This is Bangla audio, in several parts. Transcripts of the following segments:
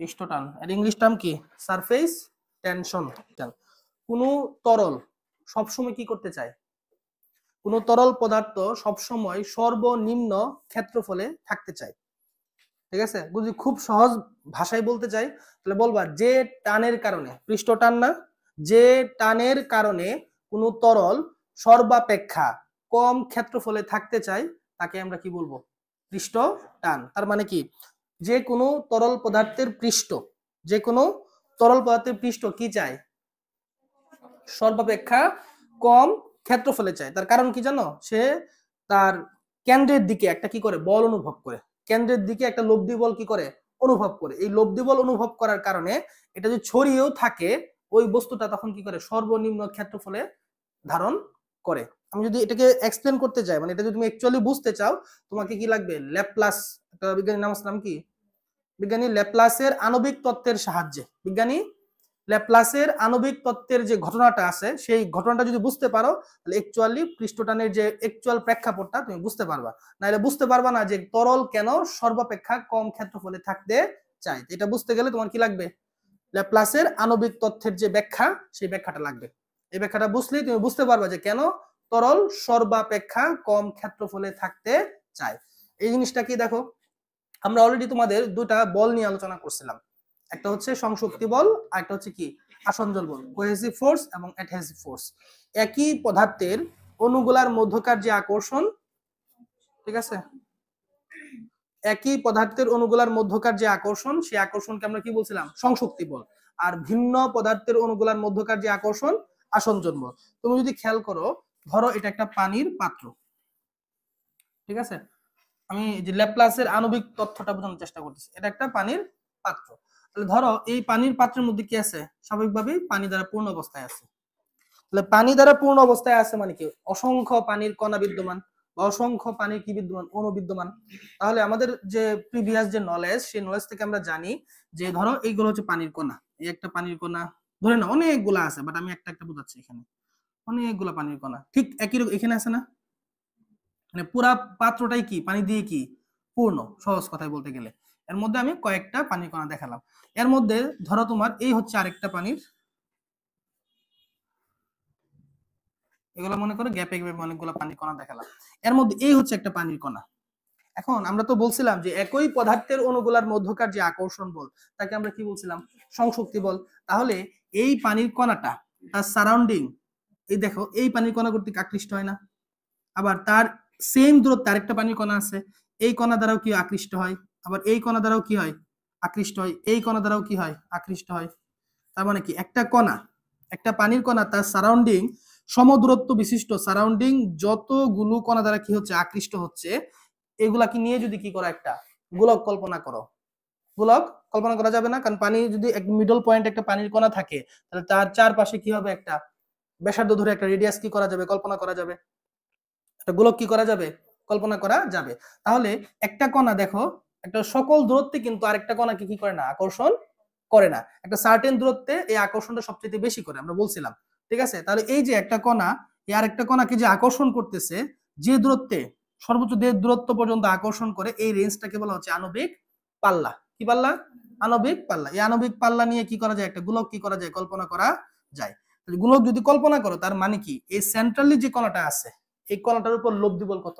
পৃষ্ঠটান আর ইংলিশ টার্ম কি সারফেস টেনশন কোনো তরল সবসময় কি করতে চায় কোনো তরল পদার্থ সবসময় সর্বনিম্ন ক্ষেত্রফলে থাকতে চায় ঠিক আছে যদি খুব সহজ ভাষায় বলতে চাই তাহলে বলবা যে টানের কারণে পৃষ্ঠ টান না যে টানের কারণে কোনো তরল সর্বাপেক্ষা কম ক্ষেত্রফলে থাকতে চায় তাকে আমরা কি বলবো পৃষ্ঠ টান তার মানে কি যে কোনো তরল পদার্থের পৃষ্ঠ যে কোনো তরল পদার্থের পৃষ্ঠ কি চায় সর্বাপেক্ষা কম ক্ষেত্রফলে চায় তার কারণ কি জানো সে তার কেন্দ্রের দিকে একটা কি করে বল অনুভব করে কেন্দ্রের দিকে একটা লব্ধি বল কি করে অনুভব করে এই লব্ধি বল অনুভব করার কারণে এটা যে ছড়িয়েও থাকে ওই বস্তুটা তখন কি করে সর্বনিম্ন ক্ষেত্রফলে ধারণ করে আমি যদি এটাকে এক্সপ্লেন করতে চাই মানে এটা যদি তুমি অ্যাকচুয়ালি বুঝতে চাও তোমাকে কি লাগবে ল্যাপ্লাস একটা বিজ্ঞানীর নাম আসলাম কি বিজ্ঞানী ল্যাপ্লাসের আণবিক তত্ত্বের সাহায্যে বিজ্ঞানী ল্যাপ্লাসের আণবিক তত্ত্বের যে ঘটনাটা আছে সেই ঘটনাটা যদি বুঝতে পারো তাহলে একচুয়ালি পৃষ্ঠটানের যে একচুয়াল প্রেক্ষাপটটা তুমি বুঝতে পারবা নাহলে বুঝতে পারবা না যে তরল কেন সর্বাপেক্ষা কম ক্ষেত্রফলে থাকতে চায় এটা বুঝতে গেলে তোমার কি লাগবে ল্যাপ্লাসের আণবিক তথ্যের যে ব্যাখ্যা সেই ব্যাখ্যাটা লাগবে এই ব্যাখ্যাটা বুঝলেই তুমি বুঝতে পারবা যে কেন তরল সর্বাপেক্ষা কম ক্ষেত্রফলে থাকতে চায় এই জিনিসটা কি দেখো আমরা অলরেডি তোমাদের দুটা বল নিয়ে আলোচনা করছিলাম একটা হচ্ছে সংশক্তি বল আর একটা হচ্ছে কি আসঞ্জল বল কোহেসিভ ফোর্স এবং অ্যাডহেসিভ ফোর্স একই পদার্থের অনুগুলার মধ্যকার যে আকর্ষণ ঠিক আছে একই পদার্থের অনুগুলার মধ্যকার যে আকর্ষণ সেই আকর্ষণকে আমরা কি বলছিলাম সংশক্তি বল আর ভিন্ন পদার্থের অনুগুলার মধ্যকার যে আকর্ষণ আসঞ্জল বল তুমি যদি খেয়াল করো ধরো এটা একটা পানির পাত্র ঠিক আছে আমি যে ল্যাপ্লাসের আণবিক তথ্যটা বোঝানোর চেষ্টা করতেছি এটা একটা পানির পাত্র তাহলে ধরো এই পানির পাত্রের মধ্যে কি আছে স্বাভাবিকভাবেই পানি দ্বারা পূর্ণ অবস্থায় আছে তাহলে পানি দ্বারা পূর্ণ অবস্থায় আছে মানে কি অসংখ্য পানির কণা বিদ্যমান বা অসংখ্য পানির কি বিদ্যমান অনু বিদ্যমান তাহলে আমাদের যে প্রিভিয়াস যে নলেজ সেই নলেজ থেকে আমরা জানি যে ধরো এইগুলো হচ্ছে পানির কণা এই একটা পানির কণা ধরে না অনেকগুলা আছে বাট আমি একটা একটা বোঝাচ্ছি এখানে অনেকগুলা পানির কণা ঠিক একই রকম এখানে আছে না মানে পুরা পাত্রটাই কি পানি দিয়ে কি পূর্ণ সহজ কথায় বলতে গেলে এর মধ্যে আমি কয়েকটা পানির কণা দেখালাম এর মধ্যে ধরো তোমার এই হচ্ছে আরেকটা পানির এগুলো মনে করো গ্যাপে গ্যাপে অনেকগুলো পানির কণা দেখালাম এর মধ্যে এই হচ্ছে একটা পানির কণা এখন আমরা তো বলছিলাম যে একই পদার্থের অনুগুলার মধ্যকার যে আকর্ষণ বল তাকে আমরা কি বলছিলাম সংশক্তি বল তাহলে এই পানির কণাটা তার সারাউন্ডিং এই দেখো এই পানির কণা কর্তৃক আকৃষ্ট হয় না আবার তার সেম দূরত্ব আরেকটা পানির কণা আছে এই কণা দ্বারাও কি আকৃষ্ট হয় আবার এই কণা দ্বারাও কি হয় আকৃষ্ট হয় এই কণা দ্বারাও কি হয় আকৃষ্ট হয় তার মানে কি একটা কণা একটা পানির কণা তার সারাউন্ডিং সমদূরত্ব বিশিষ্ট সারাউন্ডিং যতগুলো কণা দ্বারা কি হচ্ছে আকৃষ্ট হচ্ছে এগুলাকে নিয়ে যদি কি করা একটা গোলক কল্পনা করো গোলক কল্পনা করা যাবে না কারণ পানি যদি একটা মিডল পয়েন্ট একটা পানির কণা থাকে তাহলে তার চারপাশে কি হবে একটা ব্যাসার্ধ ধরে একটা রেডিয়াস কি করা যাবে কল্পনা করা যাবে একটা গোলক কি করা যাবে কল্পনা করা যাবে তাহলে একটা কণা দেখো একটা সকল দূরত্বে কিন্তু আরেকটা কণাকে কি করে না আকর্ষণ করে না একটা সার্টেন দূরত্বে এই আকর্ষণটা সবচেয়ে বেশি করে আমরা বলছিলাম ঠিক আছে তাহলে এই যে একটা কণা এই একটা কণাকে যে আকর্ষণ করতেছে যে দূরত্বে সর্বোচ্চ যে দূরত্ব পর্যন্ত আকর্ষণ করে এই রেঞ্জটাকে বলা হচ্ছে আণবিক পাল্লা কি পাল্লা আণবিক পাল্লা এই আণবিক পাল্লা নিয়ে কি করা যায় একটা গোলক কি করা যায় কল্পনা করা যায় গোলক যদি কল্পনা করো তার মানে কি এই সেন্ট্রালি যে কণাটা আছে এই কণাটার উপর লব্ধি বল কত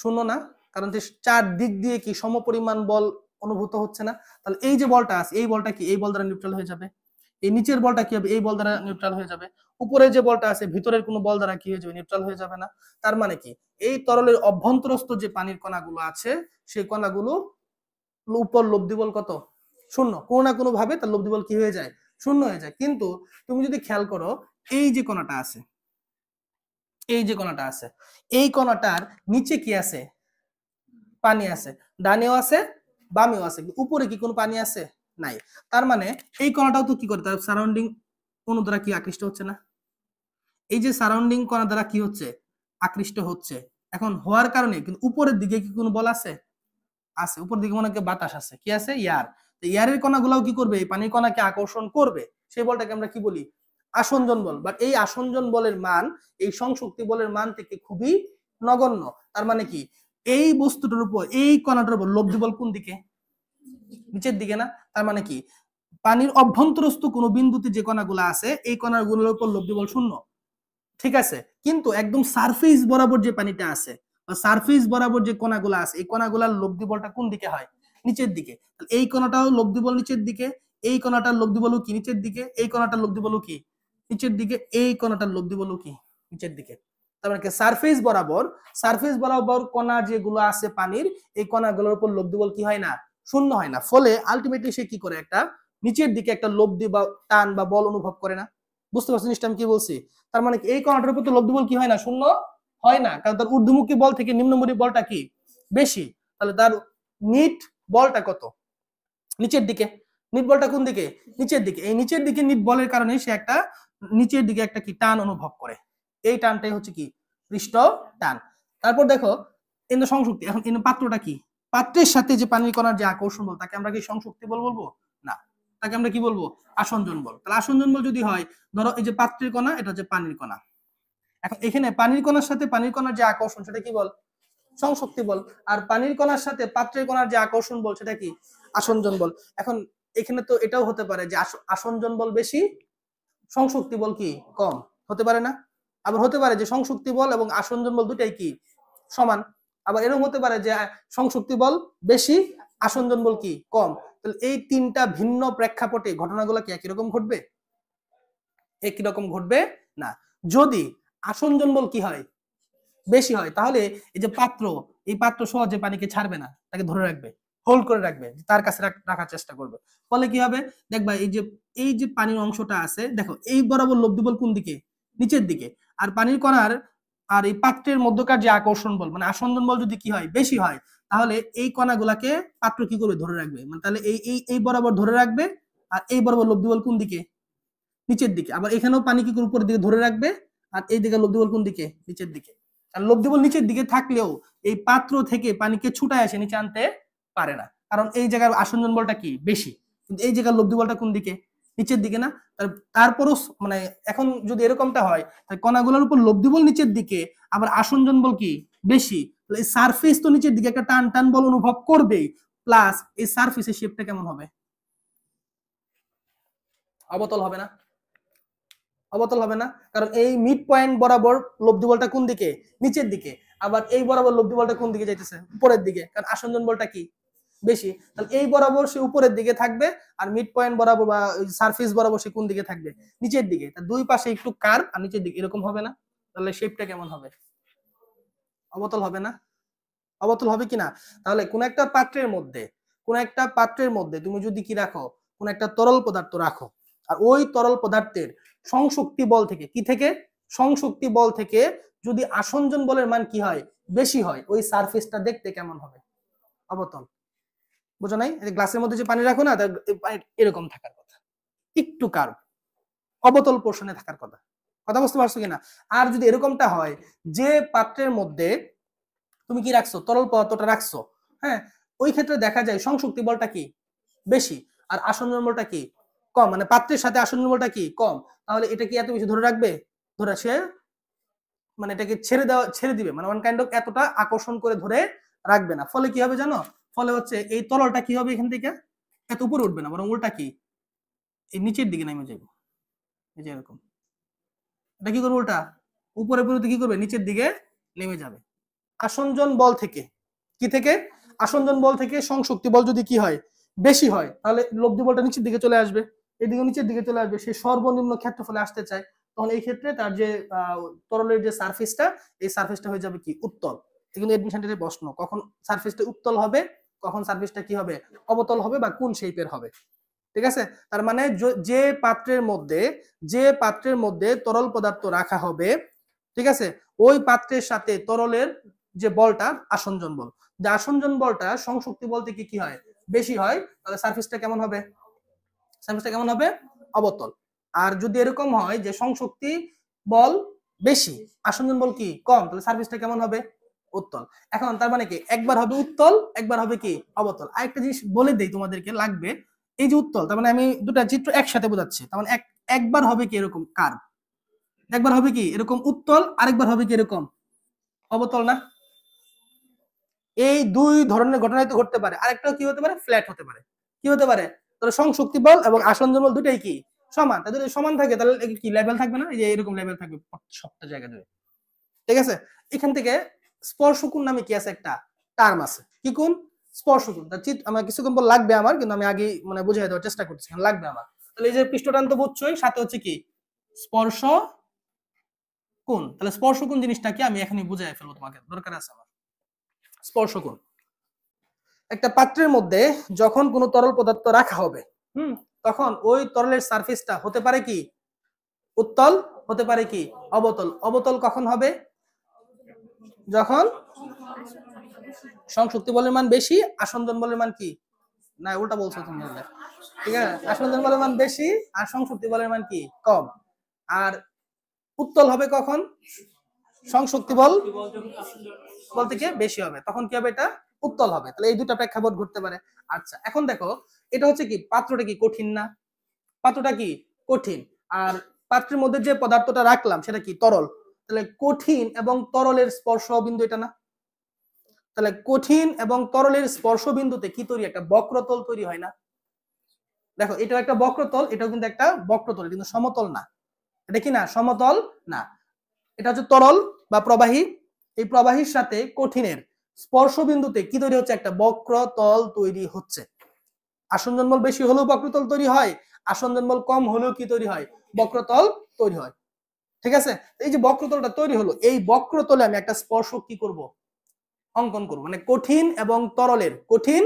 শূন্য না কারণ চার দিক দিয়ে কি সমপরিমাণ বল অনুভূত হচ্ছে না তাহলে এই যে বলটা আছে এই বলটা কি এই বল দ্বারা নিউট্রাল হয়ে যাবে এই নিচের বলটা কি হবে এই বল দ্বারা নিউট্রাল হয়ে যাবে উপরে যে বলটা আছে ভিতরের কোনো বল দ্বারা কি হয়ে যাবে নিউট্রাল হয়ে যাবে না তার মানে কি এই তরলের অভ্যন্তরস্থ যে পানির কণাগুলো আছে সেই কণাগুলো উপর লব্ধি বল কত শূন্য কোনো না কোনো ভাবে তার লব্ধি বল কি হয়ে যায় শূন্য হয়ে যায় কিন্তু তুমি যদি খেয়াল করো এই যে কণাটা আছে এই যে কোনটা আছে এই কণাটার নিচে কি আছে পানি আছে ডানেও আছে বামেও আছে উপরে কি কোনো পানি আছে নাই তার মানে এই কণাটাও তো কি করে তার সারাউন্ডিং কোনো দ্বারা কি আকৃষ্ট হচ্ছে না এই যে সারাউন্ডিং কোনা দ্বারা কি হচ্ছে আকৃষ্ট হচ্ছে এখন হওয়ার কারণে কিন্তু উপরের দিকে কি কোনো বল আছে আছে উপর দিকে মনে বাতাস আছে কি আছে ইয়ার ইয়ারের কণাগুলাও কি করবে এই পানির কণাকে আকর্ষণ করবে সেই বলটাকে আমরা কি বলি আসনজন বল বা এই আসনজন বলের মান এই সংশক্তি বলের মান থেকে খুবই নগণ্য তার মানে কি এই বস্তুটার উপর এই কণাটার উপর লব্ধি বল কোন দিকে নিচের দিকে না তার মানে কি পানির অভ্যন্তরস্থ কোন বিন্দুতে যে কণাগুলো আছে এই কণাগুলোর উপর লব্ধি বল শূন্য ঠিক আছে কিন্তু একদম সারফেস বরাবর যে পানিটা আছে বা সারফেস বরাবর যে কণাগুলো আছে এই কণাগুলার লব্ধি বলটা কোন দিকে হয় নিচের দিকে এই কণাটাও লব্ধি বল নিচের দিকে এই কণাটার লব্ধি বলো কি নিচের দিকে এই কণাটার লব্ধি বলো কি নিচের দিকে এই কোনাটা লোভ দিব কি নিচের দিকে তার মানে সারফেস বরাবর সারফেস বরাবর কোনা যেগুলো আছে পানির এই কণাগুলোর উপর লোভ দিবল কি হয় না শূন্য হয় না ফলে আলটিমেটলি সে কি করে একটা নিচের দিকে একটা লব্ধি বা টান বা বল অনুভব করে না বুঝতে পারছেন জিনিসটা আমি কি বলছি তার মানে এই কোনাটার উপর তো লব্ধি বল কি হয় না শূন্য হয় না কারণ তার ঊর্ধ্বমুখী বল থেকে নিম্নমুখী বলটা কি বেশি তাহলে তার নিট বলটা কত নিচের দিকে নিট বলটা কোন দিকে নিচের দিকে এই নিচের দিকে নিট বলের কারণে সে একটা নিচের দিকে একটা কি টান অনুভব করে এই টানটাই হচ্ছে কি পৃষ্ঠ টান তারপর দেখো এন সংশক্তি এখন এন পাত্রটা কি পাত্রের সাথে যে পানির কণার যে আকর্ষণ বল তাকে আমরা কি সংশক্তি বল বলবো না তাকে আমরা কি বলবো আসঞ্জন বল তাহলে আসঞ্জন বল যদি হয় ধরো এই যে পাত্রের কণা এটা হচ্ছে পানির কণা এখন এখানে পানির কণার সাথে পানির কণার যে আকর্ষণ সেটা কি বল সংশক্তি বল আর পানির কণার সাথে পাত্রের কণার যে আকর্ষণ বল সেটা কি আসঞ্জন বল এখন এখানে তো এটাও হতে পারে যে আসনজন বল বেশি সংশক্তি বল কি কম হতে পারে না আবার হতে পারে যে সংশক্তি বল এবং আসনজন বল দুটাই কি সমান আবার এরকম হতে পারে যে সংশক্তি বল বেশি আসনজন বল কি কম তাহলে এই তিনটা ভিন্ন প্রেক্ষাপটে ঘটনাগুলো কি একই রকম ঘটবে একই রকম ঘটবে না যদি আসনজন বল কি হয় বেশি হয় তাহলে এই যে পাত্র এই পাত্র সহজে পানিকে ছাড়বে না তাকে ধরে রাখবে হোল্ড করে রাখবে তার কাছে রাখার চেষ্টা করবে ফলে কি হবে দেখবা এই যে এই যে পানির অংশটা আছে দেখো এই বরাবর লব্ধি বল কোন দিকে নিচের দিকে আর পানির কণার আর এই পাত্রের মধ্যকার যে আকর্ষণ বল মানে আসন্দন বল যদি কি হয় বেশি হয় তাহলে এই কণাগুলাকে পাত্র কি করবে ধরে রাখবে মানে তাহলে এই এই এই বরাবর ধরে রাখবে আর এই বরাবর লব্ধি বল কোন দিকে নিচের দিকে আবার এখানেও পানি কি উপরের দিকে ধরে রাখবে আর এই দিকে লব্ধি বল কোন দিকে নিচের দিকে আর লব্ধি বল নিচের দিকে থাকলেও এই পাত্র থেকে পানিকে ছুটায় আসে নিচে আনতে পারে না কারণ এই জায়গার আসনজন বলটা কি বেশি কিন্তু এই জায়গার লব্ধি বলটা কোন দিকে নিচের দিকে না তারপরও মানে এখন যদি এরকমটা হয় কণাগুলোর উপর লব্ধি বল নিচের দিকে আবার আসনজন বল কি বেশি এই সারফেস তো নিচের দিকে একটা টান টান বল অনুভব করবেই প্লাস এই সারফেসের শেপটা কেমন হবে অবতল হবে না অবতল হবে না কারণ এই মিড পয়েন্ট বরাবর লব্ধি বলটা কোন দিকে নিচের দিকে আবার এই বরাবর লব্ধি বলটা কোন দিকে যাইতেছে উপরের দিকে কারণ আসনজন বলটা কি বেশি তাহলে এই বরাবর সে উপরের দিকে থাকবে আর মিড পয়েন্ট বরাবর বা সার্ফিস বরাবর সে কোন দিকে থাকবে নিচের দিকে দুই পাশে একটু কার আর নিচের দিকে এরকম হবে না তাহলে শেপটা কেমন হবে অবতল হবে না অবতল হবে কিনা তাহলে কোন একটা পাত্রের মধ্যে কোন একটা পাত্রের মধ্যে তুমি যদি কি রাখো কোন একটা তরল পদার্থ রাখো আর ওই তরল পদার্থের সংশক্তি বল থেকে কি থেকে সংশক্তি বল থেকে যদি আসনজন বলের মান কি হয় বেশি হয় ওই সার্ফেসটা দেখতে কেমন হবে অবতল বোঝো নাই গ্লাসের মধ্যে যে পানি রাখো না এরকম থাকার কথা একটু কার অবতল পোর্শনে থাকার কথা কথা বুঝতে পারছো কিনা আর যদি এরকমটা হয় যে পাত্রের মধ্যে তুমি কি রাখছো তরল পদার্থটা রাখছো হ্যাঁ ওই ক্ষেত্রে দেখা যায় সংশক্তি বলটা কি বেশি আর আসন বলটা কি কম মানে পাত্রের সাথে আসন বলটা কি কম তাহলে এটা কি এত বেশি ধরে রাখবে ধরে সে মানে এটাকে ছেড়ে দেওয়া ছেড়ে দিবে মানে ওয়ান কাইন্ড অফ এতটা আকর্ষণ করে ধরে রাখবে না ফলে কি হবে জানো ফলে হচ্ছে এই তলটা কি হবে এখান থেকে এত উপরে উঠবে না বরং উল্টা কি এই নিচের দিকে নামে যাবে এই যে এরকম এটা কি করবে উল্টা উপরে উপরে কি করবে নিচের দিকে নেমে যাবে আসঞ্জন বল থেকে কি থেকে আসঞ্জন বল থেকে সংশক্তি বল যদি কি হয় বেশি হয় তাহলে লব্ধি বলটা নিচের দিকে চলে আসবে এদিকে নিচের দিকে চলে আসবে সে সর্বনিম্ন ক্ষেত্রফলে আসতে চায় তখন এই ক্ষেত্রে তার যে তরলের যে সারফেসটা এই সারফেসটা হয়ে যাবে কি উত্তল এগুলো এডমিশন প্রশ্ন কখন সারফেসটা উত্তল হবে কখন সার্ভিসটা কি হবে অবতল হবে বা কোন শেপের হবে ঠিক আছে তার মানে যে পাত্রের মধ্যে যে পাত্রের মধ্যে তরল পদার্থ রাখা হবে ঠিক আছে ওই পাত্রের সাথে তরলের যে বলটা আসনজন বল যে আসনজন বলটা সংশক্তি বলতে কি কি হয় বেশি হয় তাহলে সার্ভিসটা কেমন হবে সার্ভিসটা কেমন হবে অবতল আর যদি এরকম হয় যে সংশক্তি বল বেশি আসনজন বল কি কম তাহলে সার্ভিসটা কেমন হবে উত্তল এখন তার মানে কি একবার হবে উত্তল একবার হবে কি অবতল আর একটা জিনিস বলে দেই তোমাদেরকে লাগবে এই যে উত্তল তার মানে আমি দুটা চিত্র একসাথে বোঝাচ্ছি তার মানে একবার হবে কি এরকম কার একবার হবে কি এরকম উত্তল আরেকবার হবে কি এরকম অবতল না এই দুই ধরনের ঘটনাই তো ঘটতে পারে আরেকটা কি হতে পারে ফ্ল্যাট হতে পারে কি হতে পারে তাহলে সংশক্তি বল এবং আসন বল দুটাই কি সমান তাদের সমান থাকে তাহলে কি লেভেল থাকবে না এই যে এরকম লেভেল থাকবে সবটা জায়গা জুড়ে ঠিক আছে এখান থেকে স্পর্শকুণ নামে কি আছে একটা টার্ম আছে কি কোন স্পর্শকুণ তার চিত আমার কিছুক্ষণ পর লাগবে আমার কিন্তু আমি আগে মানে বুঝাই দেওয়ার চেষ্টা করছি লাগবে আমার তাহলে এই যে পৃষ্ঠটান্ত তো সাথে হচ্ছে কি স্পর্শ কোন তাহলে স্পর্শ কোন কি আমি এখানে বুঝাই ফেলবো তোমাকে দরকার আছে আমার স্পর্শ কোন একটা পাত্রের মধ্যে যখন কোনো তরল পদার্থ রাখা হবে হুম তখন ওই তরলের সারফেসটা হতে পারে কি উত্তল হতে পারে কি অবতল অবতল কখন হবে যখন সংশক্তি বলের মান বেশি আসন্দন বলের মান কি না উল্টা বলছো তুমি ঠিক আছে আসন্দন বলের মান বেশি আর সংশক্তি বলের মান কি কম আর উত্তল হবে কখন সংশক্তি বল বল থেকে বেশি হবে তখন কি হবে এটা উত্তল হবে তাহলে এই দুটো প্রেক্ষাপট ঘটতে পারে আচ্ছা এখন দেখো এটা হচ্ছে কি পাত্রটা কি কঠিন না পাত্রটা কি কঠিন আর পাত্রের মধ্যে যে পদার্থটা রাখলাম সেটা কি তরল তাহলে কঠিন এবং তরলের স্পর্শ বিন্দু এটা না তাহলে কঠিন এবং তরলের স্পর্শ বিন্দুতে কি তৈরি একটা বক্রতল তৈরি হয় না দেখো এটা একটা বক্রতল এটা কিন্তু একটা বক্রতল কিন্তু সমতল না এটা কি না সমতল না এটা হচ্ছে তরল বা প্রবাহী এই প্রবাহীর সাথে কঠিনের স্পর্শ বিন্দুতে কি তৈরি হচ্ছে একটা বক্রতল তৈরি হচ্ছে আসন জন্মল বেশি হলেও বক্রতল তৈরি হয় আসন জন্মল কম হলেও কি তৈরি হয় বক্রতল তৈরি হয় ঠিক আছে এই যে বক্রতলটা তৈরি হলো এই বক্রতলে আমি একটা স্পর্শ কি করব অঙ্কন করব মানে কঠিন এবং তরলের কঠিন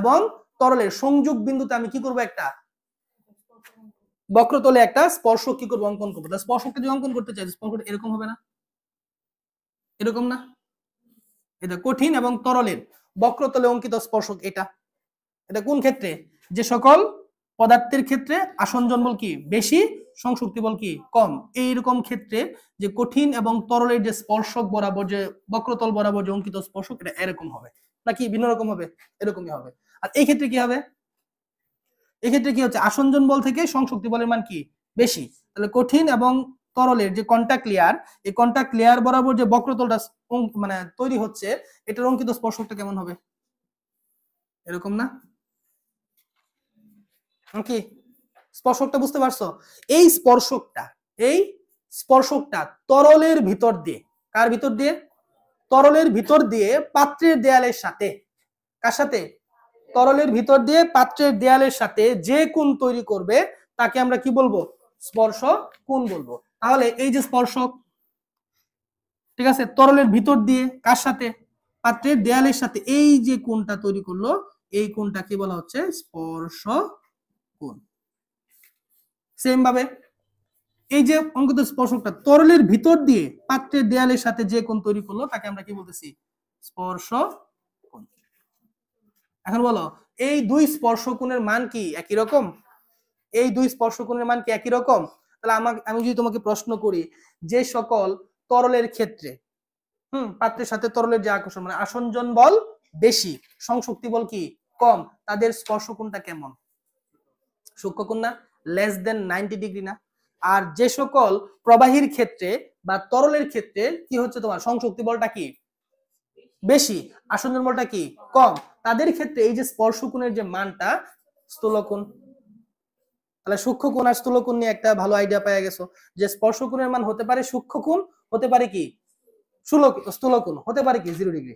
এবং তরলের সংযোগ বিন্দুতে আমি কি করব একটা বক্রতলে একটা স্পর্শক কি করবো অঙ্কন করবো তাহলে যদি অঙ্কন করতে চাই স্পর্শটা এরকম হবে না এরকম না এটা কঠিন এবং তরলের বক্রতলে অঙ্কিত স্পর্শক এটা এটা কোন ক্ষেত্রে যে সকল পদার্থের ক্ষেত্রে আসন জন্মল কি বেশি সংশক্তি বল কি কম এইরকম ক্ষেত্রে যে কঠিন এবং তরলের যে স্পর্শক বরাবর যে বক্রতল বরাবর যে অঙ্কিত স্পর্শক এটা এরকম হবে নাকি ভিন্ন রকম হবে এরকমই হবে আর এই ক্ষেত্রে কি হবে এক্ষেত্রে কি হচ্ছে আসঞ্জন বল থেকে সংশক্তি বলের মান কি বেশি তাহলে কঠিন এবং তরলের যে কন্ট্যাক্ট লেয়ার এই কন্ট্যাক্ট লেয়ার বরাবর যে বক্রতলটা মানে তৈরি হচ্ছে এটার অঙ্কিত স্পর্শকটা কেমন হবে এরকম না স্পর্শকটা বুঝতে পারছো এই স্পর্শকটা এই স্পর্শকটা তরলের ভিতর দিয়ে কার ভিতর দিয়ে তরলের ভিতর দিয়ে পাত্রের দেয়ালের সাথে কার সাথে তরলের ভিতর দিয়ে পাত্রের দেয়ালের সাথে যে কোন তৈরি করবে তাকে আমরা কি বলবো স্পর্শ কোন বলবো তাহলে এই যে স্পর্শক ঠিক আছে তরলের ভিতর দিয়ে কার সাথে পাত্রের দেয়ালের সাথে এই যে কোনটা তৈরি করলো এই কোনটা কি বলা হচ্ছে স্পর্শ কোন সেম ভাবে এই যে অঙ্কিত স্পর্শকটা তরলের ভিতর দিয়ে পাত্রের দেয়ালের সাথে যে কোন তৈরি করলো তাকে আমরা কি বলতেছি স্পর্শ এখন বলো এই দুই স্পর্শ কোণের মান কি একই রকম এই দুই স্পর্শ কোণের মান কি একই রকম তাহলে আমাকে আমি যদি তোমাকে প্রশ্ন করি যে সকল তরলের ক্ষেত্রে হুম পাত্রের সাথে তরলের যে আকর্ষণ মানে আসনজন বল বেশি সংশক্তি বল কি কম তাদের স্পর্শ কোণটা কেমন সূক্ষ্ম কোণ না লেস দেন নাইনটি ডিগ্রি না আর যে সকল প্রবাহীর ক্ষেত্রে বা তরলের ক্ষেত্রে কি হচ্ছে তোমার সংশক্তি বলটা কি বেশি আসন বলটা কি কম তাদের ক্ষেত্রে এই যে স্পর্শকোণের যে মানটা স্থূলকোণ তাহলে সূক্ষ্ম কোণ আর স্থূলকোণ নিয়ে একটা ভালো আইডিয়া পাওয়া গেছো যে স্পর্শকোণের মান হতে পারে সূক্ষ্ম কোণ হতে পারে কি স্থূলকোণ হতে পারে কি জিরো ডিগ্রি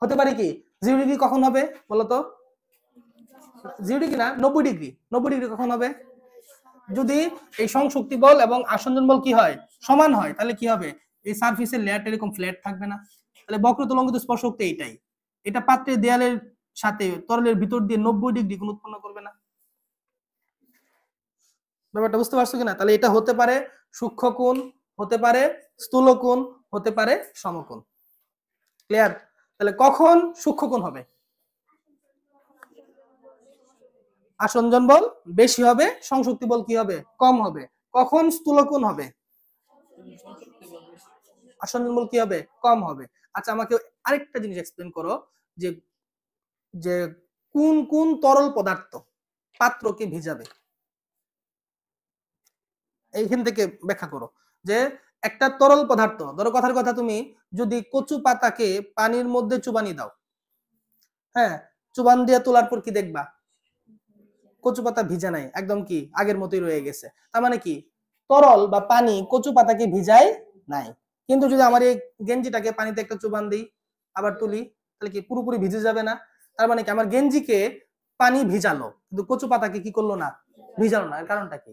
হতে পারে কি জিরো ডিগ্রি কখন হবে বলতো জিরো ডিগ্রি না নব্বই ডিগ্রি নব্বই ডিগ্রি কখন হবে যদি এই সংশক্তি বল এবং আসঞ্জন বল কি হয় সমান হয় তাহলে কি হবে এই সার্ফিসের লেয়ার এরকম ফ্ল্যাট থাকবে না তাহলে বক্রতলঙ্গিত স্পর্শক্তি এইটাই এটা পাত্রের দেয়ালের সাথে তরলের ভিতর দিয়ে নব্বই ডিগ্রি কোন উৎপন্ন করবে না ব্যাপারটা বুঝতে পারছো কিনা তাহলে এটা হতে পারে সূক্ষ্ম কোণ হতে পারে স্থূল কোণ হতে পারে সমকোণ ক্লিয়ার তাহলে কখন সূক্ষ্ম কোণ হবে আসঞ্জন বল বেশি হবে সংশক্তি বল কি হবে কম হবে কখন স্থূলকোণ হবে আসঞ্জন বল কি হবে কম হবে আচ্ছা আমাকে আরেকটা জিনিস এক্সপ্লেন করো যে যে কোন কোন তরল পদার্থ পাত্রকে ভিজাবে এইখান থেকে ব্যাখ্যা করো যে একটা তরল পদার্থ ধরো কথার কথা তুমি যদি কচু পাতাকে পানির মধ্যে চুবানি দাও হ্যাঁ চুবান দিয়ে তোলার পর কি দেখবা কচু পাতা ভিজা নাই একদম কি আগের মতোই রয়ে গেছে তার মানে কি তরল বা পানি কচু পাতাকে ভিজায় নাই কিন্তু যদি আমার এই গেঞ্জিটাকে পানিতে একটা চুবান দিই আবার তুলি তাহলে কি পুরোপুরি ভিজে যাবে না তার মানে কি আমার গেঞ্জিকে পানি ভিজালো কিন্তু কচু পাতাকে কি করলো না ভিজালো না কারণটা কি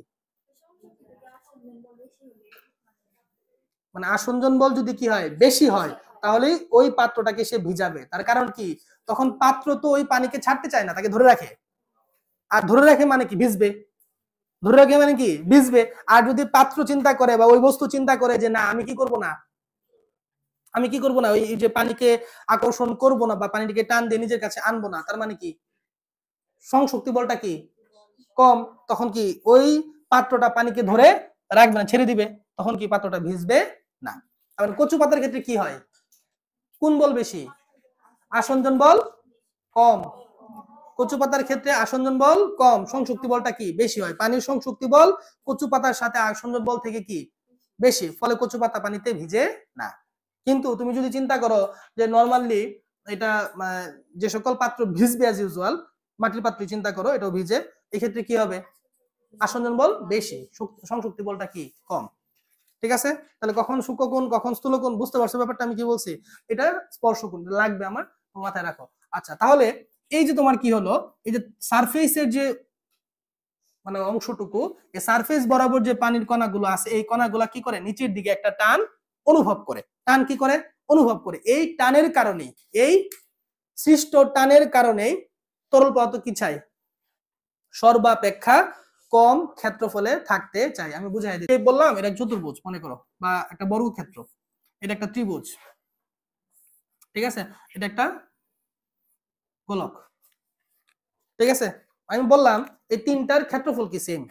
মানে আসঞ্জন বল যদি কি হয় বেশি হয় তাহলে ওই পাত্রটাকে সে ভিজাবে তার কারণ কি তখন পাত্র তো ওই পানিকে ছাড়তে চায় না তাকে ধরে রাখে আর ধরে রাখে মানে কি ভিজবে ধরে রাখে মানে কি ভিজবে আর যদি পাত্র চিন্তা করে বা ওই বস্তু চিন্তা করে যে না আমি কি করব না আমি কি করব না ওই যে পানিকে আকর্ষণ করব না বা পানিটিকে টান দিয়ে নিজের কাছে আনবো না তার মানে কি সংশক্তি বলটা কি কম তখন কি ওই পাত্রটা পানিকে ধরে রাখবে না ছেড়ে দিবে তখন কি পাত্রটা ভিজবে না আবার মানে কচু পাতার ক্ষেত্রে কি হয় কোন বল বেশি আসঞ্জন বল কম কচু পাতার ক্ষেত্রে আসঞ্জন বল কম সংশক্তি বলটা কি বেশি হয় পানির সংশক্তি বল কচু পাতার সাথে আসঞ্জন বল থেকে কি বেশি ফলে কচু পাতা পানিতে ভিজে না কিন্তু তুমি যদি চিন্তা করো যে নর্মালি এটা যে সকল পাত্র ভিজবে অ্যাজ ইউজুয়াল মাটির পাত্র চিন্তা করো এটাও ভিজে এক্ষেত্রে কি হবে আসঞ্জন বল বেশি সংশক্তি বলটা কি কম ঠিক আছে তাহলে কখন শুক্র কোণ কখন স্থূল কোন বুঝতে পারছো ব্যাপারটা আমি কি বলছি এটা স্পর্শ কোণ লাগবে আমার মাথায় রাখো আচ্ছা তাহলে এই যে তোমার কি হলো এই যে সারফেসের যে মানে অংশটুকু এই সারফেস বরাবর যে পানির কণাগুলো আছে এই কণাগুলো কি করে নিচের দিকে একটা টান অনুভব করে টান কি করে অনুভব করে এই টানের কারণে এই সৃষ্ট টানের কারণে তরল পদার্থ কি চাই সর্বাপেক্ষা কম ক্ষেত্রফলে থাকতে চাই আমি বুঝাই দিই বললাম এটা চতুর্ভুজ মনে করো বা একটা বর্গক্ষেত্র এটা একটা ত্রিভুজ ঠিক আছে এটা একটা গোলক ঠিক আছে আমি বললাম এই তিনটার ক্ষেত্রফল কি সেম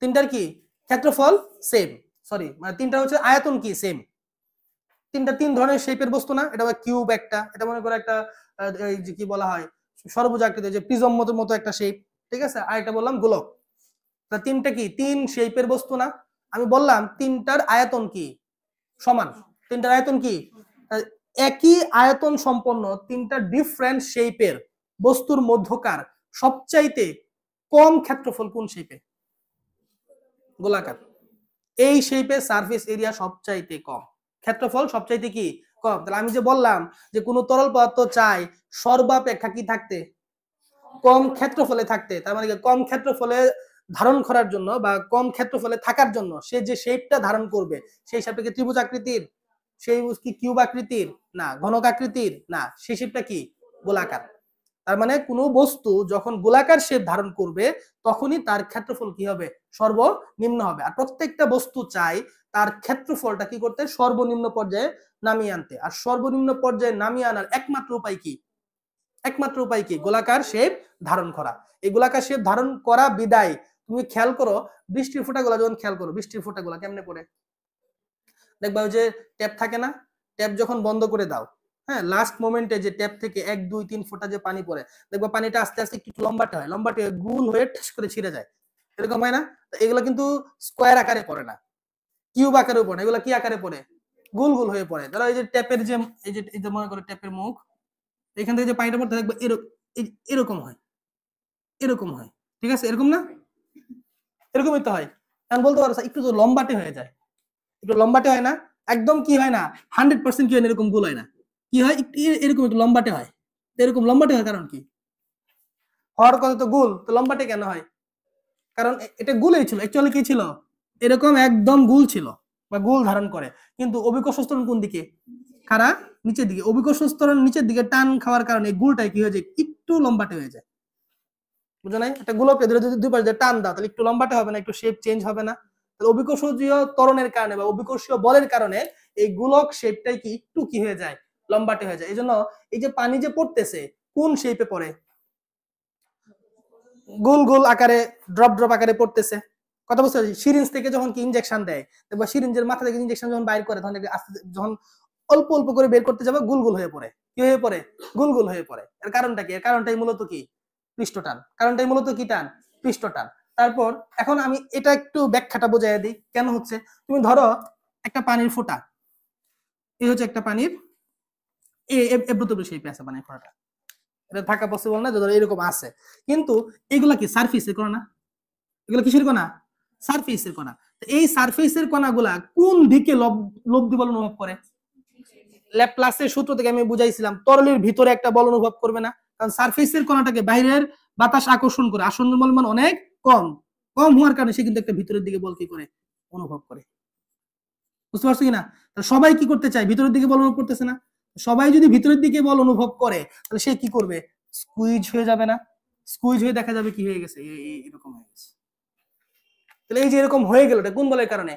তিনটার কি ক্ষেত্রফল সেম সরি মানে তিনটা হচ্ছে আয়তন কি সেম তিনটা তিন ধরনের শেপের বস্তু না এটা কিউব একটা এটা মনে করো একটা কি বলা হয় সর্বজাকৃত যে প্রিজম মতো মতো একটা শেপ ঠিক আছে আর এটা বললাম গোলক তা তিনটা কি তিন শেপের বস্তু না আমি বললাম তিনটার আয়তন কি সমান তিনটার আয়তন কি একই আয়তন সম্পন্ন তিনটা ডিফারেন্ট শেপের বস্তুর মধ্যকার সবচাইতে কম ক্ষেত্রফল কোন শেপে গোলাকার এই শেপে সার্ফেস এরিয়া সবচাইতে কম ক্ষেত্রফল সবচাইতে কি কম তাহলে আমি যে বললাম যে কোন তরল পদার্থ চাই সর্বাপেক্ষা কি থাকতে কম ক্ষেত্রফলে থাকতে তার মানে কম ক্ষেত্রফলে ধারণ করার জন্য বা কম ক্ষেত্রফলে থাকার জন্য সে যে শেপটা ধারণ করবে সেই সাপেক্ষে ত্রিভুজ আকৃতির সেই কি কিউব আকৃতির না ঘনক আকৃতির না সেই শেপটা কি গোলাকার তার মানে কোনো বস্তু যখন গোলাকার শেপ ধারণ করবে তখনই তার ক্ষেত্রফল কি হবে সর্বনিম্ন হবে আর প্রত্যেকটা বস্তু চাই তার ক্ষেত্রফলটা কি করতে সর্বনিম্ন পর্যায়ে নামিয়ে আনতে আর সর্বনিম্ন পর্যায়ে নামিয়ে আনার একমাত্র উপায় কি একমাত্র উপায় কি গোলাকার শেপ ধারণ করা এই গোলাকার শেপ ধারণ করা বিদায় তুমি খেয়াল করো বৃষ্টির ফোঁটাগুলা যখন খেয়াল করো বৃষ্টির ফোঁটাগুলা কেমনে পড়ে দেখবা ওই যে ট্যাপ থাকে না ট্যাপ যখন বন্ধ করে দাও হ্যাঁ লাস্ট মোমেন্টে যে ট্যাপ থেকে এক দুই তিন ফোঁটা যে পানি পরে দেখবা পানিটা আস্তে আস্তে একটু লম্বাটে হয় লম্বাটে গুল হয়ে ঠেস করে ছিঁড়ে যায় এরকম হয় না এগুলো কিন্তু স্কোয়ার আকারে পড়ে না কিউব আকারে পড়ে এগুলো কি আকারে পড়ে গোল গোল হয়ে পড়ে ধরো এই যে ট্যাপের যে এই যে এই যে মনে করো ট্যাপের মুখ এখান থেকে যে পানিটা পড়তে দেখবে এরকম হয় এরকম হয় ঠিক আছে এরকম না এরকমই তো হয় কারণ বলতে পারো একটু তো লম্বাটে হয়ে যায় একটু লম্বাটে হয় না একদম কি হয় না হান্ড্রেড পার্সেন্ট কি হয় এরকম গোল হয় না কি হয় এরকম একটু লম্বাটে হয় এরকম লম্বাটে হয় কারণ কি হওয়ার কথা তো গুল তো লম্বাটে কেন হয় কারণ এটা গুলই ছিল একচুয়ালি কি ছিল এরকম একদম গুল ছিল বা গোল ধারণ করে কিন্তু অভিকর্ষস্তরণ কোন দিকে খারা নিচের দিকে অভিকর্ষস্তরণ নিচের দিকে টান খাওয়ার কারণে গুলটাই কি হয়ে যায় একটু লম্বাটে হয়ে যায় বুঝো নাই একটা গোলাপকে ধরে যদি দুই পাশে টান দাও তাহলে একটু লম্বাটে হবে না একটু শেপ চেঞ্জ হবে না তাহলে অভিকর্ষীয় তরণের কারণে বা অভিকর্ষীয় বলের কারণে এই গোলক শেপটাই কি একটু কি হয়ে যায় লম্বাটে হয়ে যায় এই জন্য এই যে পানি যে পড়তেছে কোন শেপে পড়ে গোল গোল আকারে ড্রপ ড্রপ আকারে পড়তেছে কথা বুঝতে সিরিঞ্জ থেকে যখন কি ইনজেকশন দেয় বা সিরিঞ্জের মাথা থেকে ইনজেকশন যখন বাইর করে তখন আস্তে যখন অল্প অল্প করে বের করতে যাবে গোল গোল হয়ে পড়ে কি হয়ে পড়ে গোল গোল হয়ে পড়ে এর কারণটা কি এর কারণটাই মূলত কি পৃষ্ঠটান কারণটাই মূলত কি টান পৃষ্ঠটান তারপর এখন আমি এটা একটু ব্যাখ্যাটা বোঝাই দিই কেন হচ্ছে তুমি ধরো একটা পানির ফোঁটা এই হচ্ছে একটা পানির এব্রুতব্রু সেই পেঁচা পানির ফোঁটাটা এটা থাকা পসিবল না যে ধরো এরকম আছে কিন্তু এগুলা কি সার্ফেসের কণা এগুলো কিসের কণা সার্ফেসের কণা এই সার্ফেসের কণাগুলা কোন দিকে লব্ধি বল অনুভব করে ল্যাপ্লাসের সূত্র থেকে আমি বুঝাইছিলাম তরলের ভিতরে একটা বল অনুভব করবে না কারণ সার্ফেসের কণাটাকে বাইরের বাতাস আকর্ষণ করে আসন বলমান অনেক কম কম হওয়ার কারণে সে কিন্তু একটা ভিতরের দিকে বল কি করে অনুভব করে বুঝতে পারছো কিনা তাহলে সবাই কি করতে চায় ভিতরের দিকে বল অনুভব করতেছে না সবাই যদি ভিতরের দিকে বল অনুভব করে তাহলে সে কি করবে স্কুইজ হয়ে যাবে না স্কুইজ হয়ে দেখা যাবে কি হয়ে গেছে এরকম হয়ে গেছে তাহলে এই যে এরকম হয়ে গেল এটা কোন বলের কারণে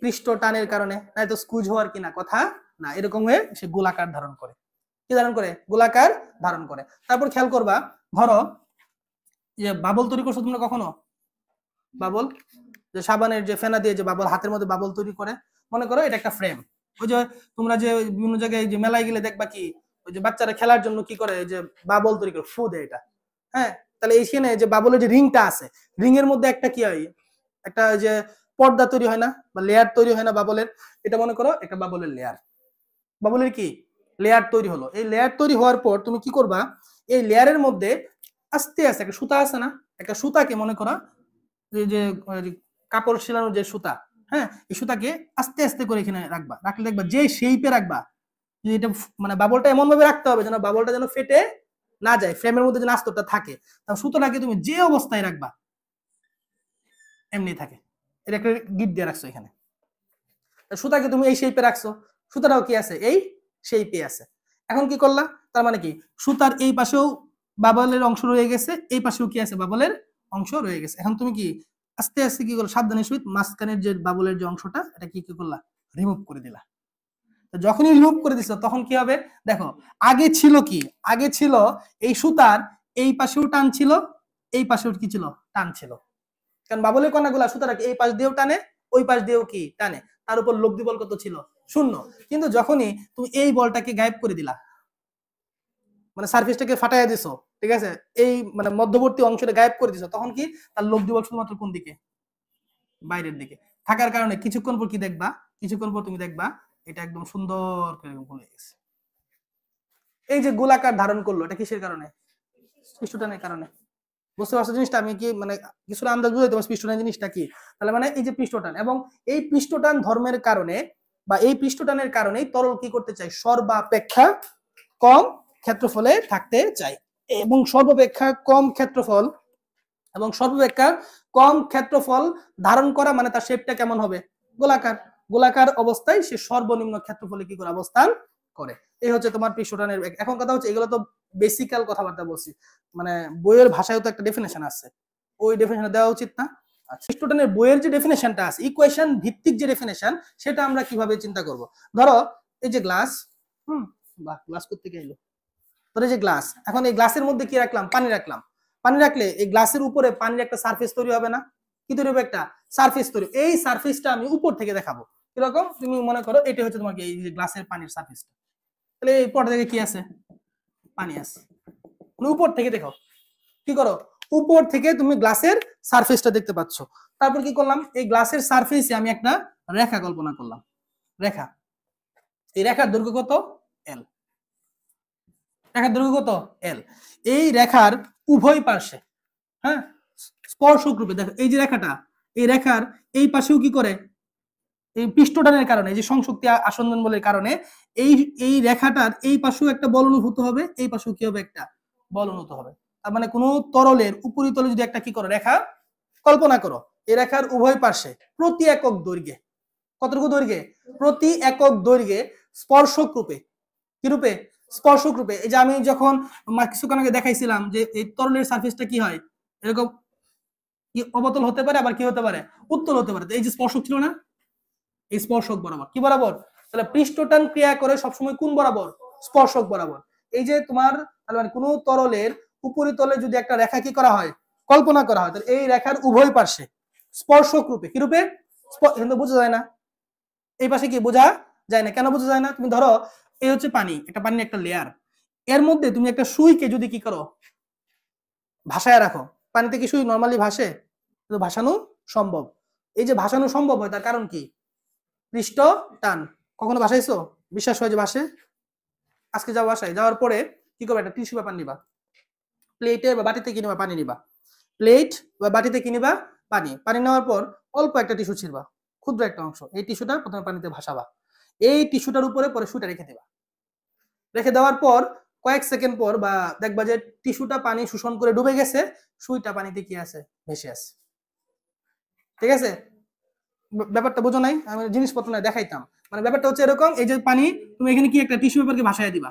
পৃষ্ঠ টানের কারণে না তো স্কুইজ হওয়ার কিনা কথা না এরকম হয়ে সে গোলাকার ধারণ করে কি ধারণ করে গোলাকার ধারণ করে তারপর খেয়াল করবা ধরো যে বাবল তৈরি করছো তোমরা কখনো বাবল যে সাবানের যে ফেনা দিয়ে যে বাবল হাতের মধ্যে বাবল তৈরি করে মনে করো এটা একটা ফ্রেম ওই যে তোমরা যে বিভিন্ন জায়গায় যে মেলায় গেলে দেখবা কি ওই যে বাচ্চারা খেলার জন্য কি করে যে বাবল তৈরি করে ফু দেয় এটা হ্যাঁ তাহলে এইখানে যে বাবলের যে রিংটা আছে রিং এর মধ্যে একটা কি হয় একটা যে পর্দা তৈরি হয় না বা লেয়ার তৈরি হয় না বাবলের এটা মনে করো একটা বাবলের লেয়ার বাবলের কি লেয়ার তৈরি হলো এই লেয়ার তৈরি হওয়ার পর তুমি কি করবা এই লেয়ারের মধ্যে আস্তে আস্তে একটা সুতা আছে না একটা সুতাকে মনে করা যে কাপড় সেলানোর যে সুতা হ্যাঁ এই সুতাকে আস্তে আস্তে করে এখানে রাখবা রাখলে দেখবা যে শেপে রাখবা এটা মানে বাবলটা এমন ভাবে রাখতে হবে যেন বাবলটা যেন ফেটে না যায় ফ্রেমের মধ্যে যেন আস্তরটা থাকে তা সুতোটাকে তুমি যে অবস্থায় রাখবা এমনি থাকে এটা একটা গিট দিয়ে রাখছো এখানে সুতাকে তুমি এই শেপে রাখছো সুতাটাও কি আছে এই শেপে আছে এখন কি করলা তার মানে কি সুতার এই পাশেও বাবলের অংশ রয়ে গেছে এই পাশেও কি আছে বাবলের অংশ রয়ে গেছে এখন তুমি কি আস্তে আস্তে কি করলো সাবধানের সহিত মাঝখানের যে বাবলের যে অংশটা এটা কি কি করলা রিমুভ করে দিলা যখনই রিমুভ করে দিছ তখন কি হবে দেখো আগে ছিল কি আগে ছিল এই সুতার এই পাশেও টান ছিল এই পাশেও কি ছিল টান ছিল কারণ বাবলের কণাগুলা সুতার এই পাশ দিয়েও টানে ওই পাশ দিয়েও কি টানে তার উপর লব্ধি বল কত ছিল শূন্য কিন্তু যখনই তুমি এই বলটাকে গায়েব করে দিলা মানে সার্ভিসটাকে ফাটাইয়া দিছো ঠিক আছে এই মানে মধ্যবর্তী অংশটা গায়েব করে দিছে তখন কি তার লোক দিবস শুধুমাত্র কোন দিকে বাইরের দিকে থাকার কারণে কিছুক্ষণ পর কি দেখবা কিছুক্ষণ পর তুমি দেখবা এটা একদম সুন্দর করে কমে গেছে এই যে গোলাকার ধারণ করলো এটা কিসের কারণে পিষ্টনের কারণে বুঝতে পারছো জিনিসটা আমি কি মানে কিছুটা আন্দাজ বুঝে তোমার পৃষ্ঠটান জিনিসটা কি তাহলে মানে এই যে পৃষ্ঠটান এবং এই পৃষ্ঠটান ধর্মের কারণে বা এই পৃষ্ঠটানের কারণেই তরল কি করতে চাই সর্বাপেক্ষা কম ক্ষেত্রফলে থাকতে চাই এবং সর্বাপেক্ষা কম ক্ষেত্রফল এবং সর্বাপেক্ষা কম ক্ষেত্রফল ধারণ করা মানে তার শেপটা কেমন হবে গোলাকার গোলাকার অবস্থায় সে সর্বনিম্ন ক্ষেত্রফলে কি করে অবস্থান করে এই হচ্ছে তোমার পিসুটানের এখন কথা হচ্ছে এগুলো তো বেসিক্যাল কথাবার্তা বলছি মানে বইয়ের ভাষায় তো একটা ডেফিনেশন আছে ওই ডেফিনেশন দেওয়া উচিত না স্টুডেন্টের বইয়ের যে ডেফিনেশনটা আছে ইকুয়েশন ভিত্তিক যে ডেফিনেশন সেটা আমরা কিভাবে চিন্তা করব ধরো এই যে গ্লাস হুম বা গ্লাস করতে গেলো ধরে যে গ্লাস এখন এই গ্লাসের মধ্যে কি রাখলাম পানি রাখলাম পানি রাখলে এই গ্লাসের উপরে পানির একটা সার্ফেস তৈরি হবে না কি তৈরি হবে একটা সারফেস তৈরি এই সারফেসটা আমি উপর থেকে দেখাবো কিরকম তুমি মনে করো এটা হচ্ছে তোমাকে এই গ্লাসের পানির সার্ফেস তাহলে এই পর থেকে কি আছে পানি আছে মানে উপর থেকে দেখো কি করো উপর থেকে তুমি গ্লাসের সারফেসটা দেখতে পাচ্ছ তারপর কি করলাম এই গ্লাসের সার্ফেসে আমি একটা রেখা কল্পনা করলাম রেখা এই রেখার দৈর্ঘ্য কত এল রেখার দৈর্ঘ্য কত এল এই রেখার উভয় পাশে হ্যাঁ স্পর্শক রূপে দেখো এই যে রেখাটা এই রেখার এই পাশেও কি করে এই পৃষ্ঠটানের কারণে যে সংশক্তি আসন্দন বলের কারণে এই এই রেখাটার এই পাশেও একটা বল অনুভূত হবে এই পাশেও কি হবে একটা বল অনুভূত হবে তার মানে কোনো তরলের উপরিতলে যদি একটা কি করো রেখা কল্পনা করো এই রেখার উভয় পাশে প্রতি একক দৈর্ঘ্যে কতটুকু দৈর্ঘ্যে প্রতি একক দৈর্ঘ্যে স্পর্শক রূপে কি রূপে স্পর্শক রূপে এই যে আমি যখন কিছুক্ষণ আগে দেখাইছিলাম যে এই তরলের সার্ফেসটা কি হয় এরকম অবতল হতে পারে আবার কি হতে পারে উত্তল হতে পারে এই যে স্পর্শক ছিল না এই স্পর্শক বরাবর কি বরাবর তাহলে পৃষ্ঠটান ক্রিয়া করে সবসময় কোন বরাবর স্পর্শক বরাবর এই যে তোমার তাহলে মানে কোনো তরলের উপরিতলে যদি একটা রেখা কি করা হয় কল্পনা করা হয় তাহলে এই রেখার উভয় পার্শ্বে স্পর্শক রূপে কি রূপে বোঝা যায় না এই পাশে কি বোঝা যায় না কেন বোঝা যায় না তুমি ধরো এই হচ্ছে পানি এটা পানি একটা লেয়ার এর মধ্যে তুমি একটা সুইকে যদি কি করো ভাসায় রাখো পানিতে কি সুই নর্মালি ভাসে ভাসানো সম্ভব এই যে ভাসানো সম্ভব হয় তার কারণ কি পৃষ্ঠ টান কখনো ভাসাইছো বিশ্বাস হয় যে ভাসে আজকে যাও ভাসাই যাওয়ার পরে কি করবে একটা টিস্যু পেপার নিবা প্লেটে বা বাটিতে কিনবা পানি নিবা প্লেট বা বাটিতে কিনবা পানি পানি নেওয়ার পর অল্প একটা টিস্যু ছিড়বা ক্ষুদ্র একটা অংশ এই টিস্যুটা প্রথমে পানিতে ভাসাবা এই টিস্যুটার উপরে পরে সুইটা রেখে দেবা রেখে দেওয়ার পর কয়েক সেকেন্ড পর বা দেখবা যে টিস্যুটা পানি শোষণ করে ডুবে গেছে সুইটা পানিতে কি আছে ভেসে আছে ঠিক আছে ব্যাপারটা বোঝো নাই আমি জিনিসপত্র নাই দেখাইতাম মানে ব্যাপারটা হচ্ছে এরকম এই যে পানি তুমি এখানে কি একটা টিস্যু পেপারকে ভাসায় দিবা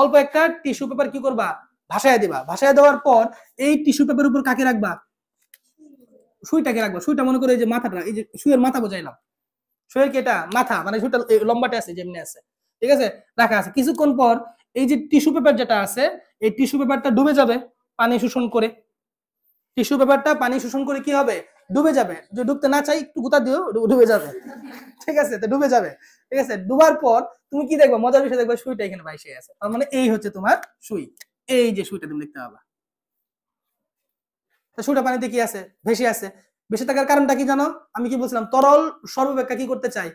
অল্প একটা টিস্যু পেপার কি করবা ভাসায় দিবা ভাসায় দেওয়ার পর এই টিস্যু পেপারের উপর কাকে রাখবা সুইটাকে রাখবা সুইটা মনে করে এই যে মাথাটা এই যে সুইয়ের মাথা বোঝাইলাম সুইয়ের কি এটা মাথা মানে সুইটা লম্বাটা আছে যেমনি আছে ঠিক আছে রাখা আছে কিছুক্ষণ পর এই যে টিস্যু পেপার যেটা আছে এই টিস্যু পেপারটা ডুবে যাবে পানি শোষণ করে টিস্যু পেপারটা পানি শোষণ করে কি হবে ডুবে যাবে যে ডুবতে না চাই একটু গুতা দিও ডুবে যাবে ঠিক আছে তো ডুবে যাবে ঠিক আছে ডুবার পর তুমি কি দেখবে মজার বিষয় দেখবে সুইটা এখানে বাইশে আছে তার মানে এই হচ্ছে তোমার সুই এই যে সুইটা তুমি দেখতে পাবা তো সুইটা পানিতে কি আছে ভেসে আছে ভেসে থাকার কারণটা কি জানো আমি কি বলছিলাম তরল সর্বাপেক্ষা কি করতে চাই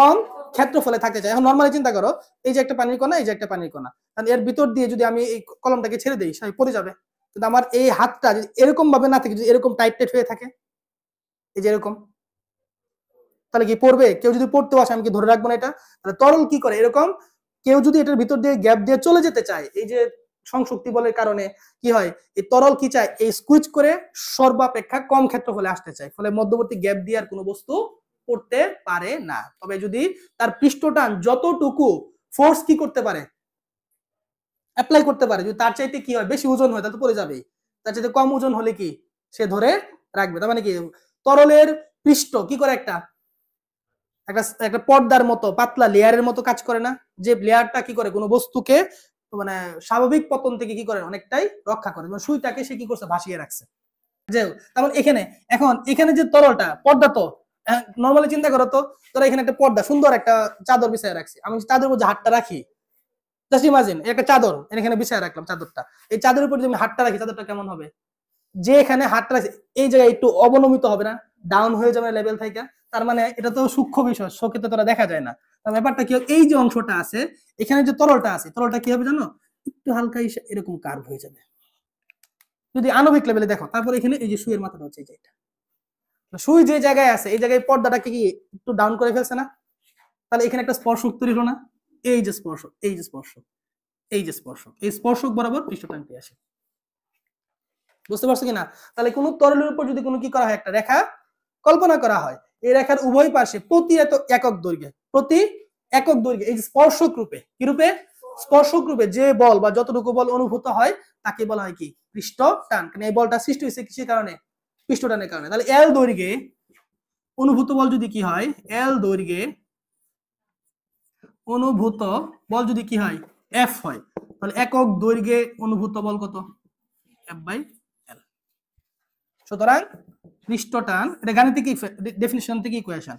কম ক্ষেত্রফলে থাকতে চাই এখন নর্মালি চিন্তা করো এই যে একটা পানির কণা এই যে একটা পানির কণা কারণ এর ভিতর দিয়ে যদি আমি এই কলমটাকে ছেড়ে দিই সে পড়ে যাবে কিন্তু আমার এই হাতটা যদি এরকম ভাবে না থাকে যদি এরকম টাইট টাইট হয়ে থাকে এই যে এরকম তাহলে কি পড়বে কেউ যদি পড়তে আসে আমি কি ধরে রাখবো না এটা তাহলে তরল কি করে এরকম কেউ যদি এটার ভিতর দিয়ে গ্যাপ দিয়ে চলে যেতে চায় এই যে সংশক্তি বলের কারণে কি হয় এই তরল কি চায় এই স্কুইজ করে সর্বাপেক্ষা কম ক্ষেত্রফলে আসতে চায় ফলে মধ্যবর্তী গ্যাপ দিয়ে আর কোনো বস্তু করতে পারে না তবে যদি তার পৃষ্ঠটান যতটুকু ফোর্স কি করতে পারে অ্যাপ্লাই করতে পারে যদি তার চাইতে কি হয় বেশি ওজন হয় তাহলে পড়ে যাবে তার চাইতে কম ওজন হলে কি সে ধরে রাখবে তার মানে কি তরলের পৃষ্ঠ কি করে একটা একটা একটা পর্দার মতো পাতলা লেয়ারের মতো কাজ করে না যে লেয়ারটা কি করে কোনো বস্তুকে মানে স্বাভাবিক পতন থেকে কি করে অনেকটাই রক্ষা করে মানে সুইটাকে সে কি করছে ভাসিয়ে রাখছে যে তারপর মানে এখানে এখন এখানে যে তরলটা পর্দা তো নর্মালি হ্যাঁ, চিন্তা করো তো ধরো এখানে একটা পর্দা সুন্দর একটা চাদর বিছায় রাখছি আমি চাদর মধ্যে হাটটা রাখি জাস্ট ইমাজিন একটা চাদর এখানে বিছায় রাখলাম চাদরটা এই চাদর উপর যদি হাটটা রাখি চাদরটা কেমন হবে যে এখানে হাটটা রাখছি এই জায়গায় একটু অবনমিত হবে না ডাউন হয়ে যাবে লেভেল থেকে তার মানে এটা তো সূক্ষ্ম বিষয় সক্ষেত্রে তোরা দেখা যায় না তার মানে ব্যাপারটা কি এই যে অংশটা আছে এখানে যে তরলটা আছে তরলটা কি হবে জানো একটু হালকা এরকম কার্ভ হয়ে যাবে যদি আণবিক লেভেলে দেখো তারপর এখানে এই যে সুয়ের মাথাটা হচ্ছে এই এটা সুই যে জায়গায় আছে এই জায়গায় পর্দাটাকে কি একটু ডাউন করে ফেলছে না তাহলে এখানে একটা স্পর্শক তৈরি হলো না এই যে স্পর্শক এই যে স্পর্শক এই যে স্পর্শক এই স্পর্শক বরাবর পৃষ্ঠটানটি আসে বুঝতে পারছো কিনা তাহলে কোন তরলের উপর যদি কোনো কি করা হয় একটা রেখা কল্পনা করা হয় এই রেখার উভয় পাশে প্রতি এত একক দৈর্ঘ্যে প্রতি একক দৈর্ঘ্যে এই যে স্পর্শক রূপে কি রূপে স্পর্শক রূপে যে বল বা যতটুকু বল অনুভূত হয় তাকে বলা হয় কি পৃষ্ঠ টান কারণ এই বলটা সৃষ্টি হয়েছে কিসের কারণে পৃষ্ঠটানের কারণে তাহলে এল দৈর্ঘ্যে অনুভূত বল যদি কি হয় এল দৈর্ঘ্যে অনুভূত বল যদি কি হয় এফ হয় তাহলে একক দৈর্ঘ্যে অনুভূত বল কত এফ বাই এল সুতরাং পৃষ্ঠটান এটা গাণিতিক ডেফিনিশন থেকে ইকুয়েশন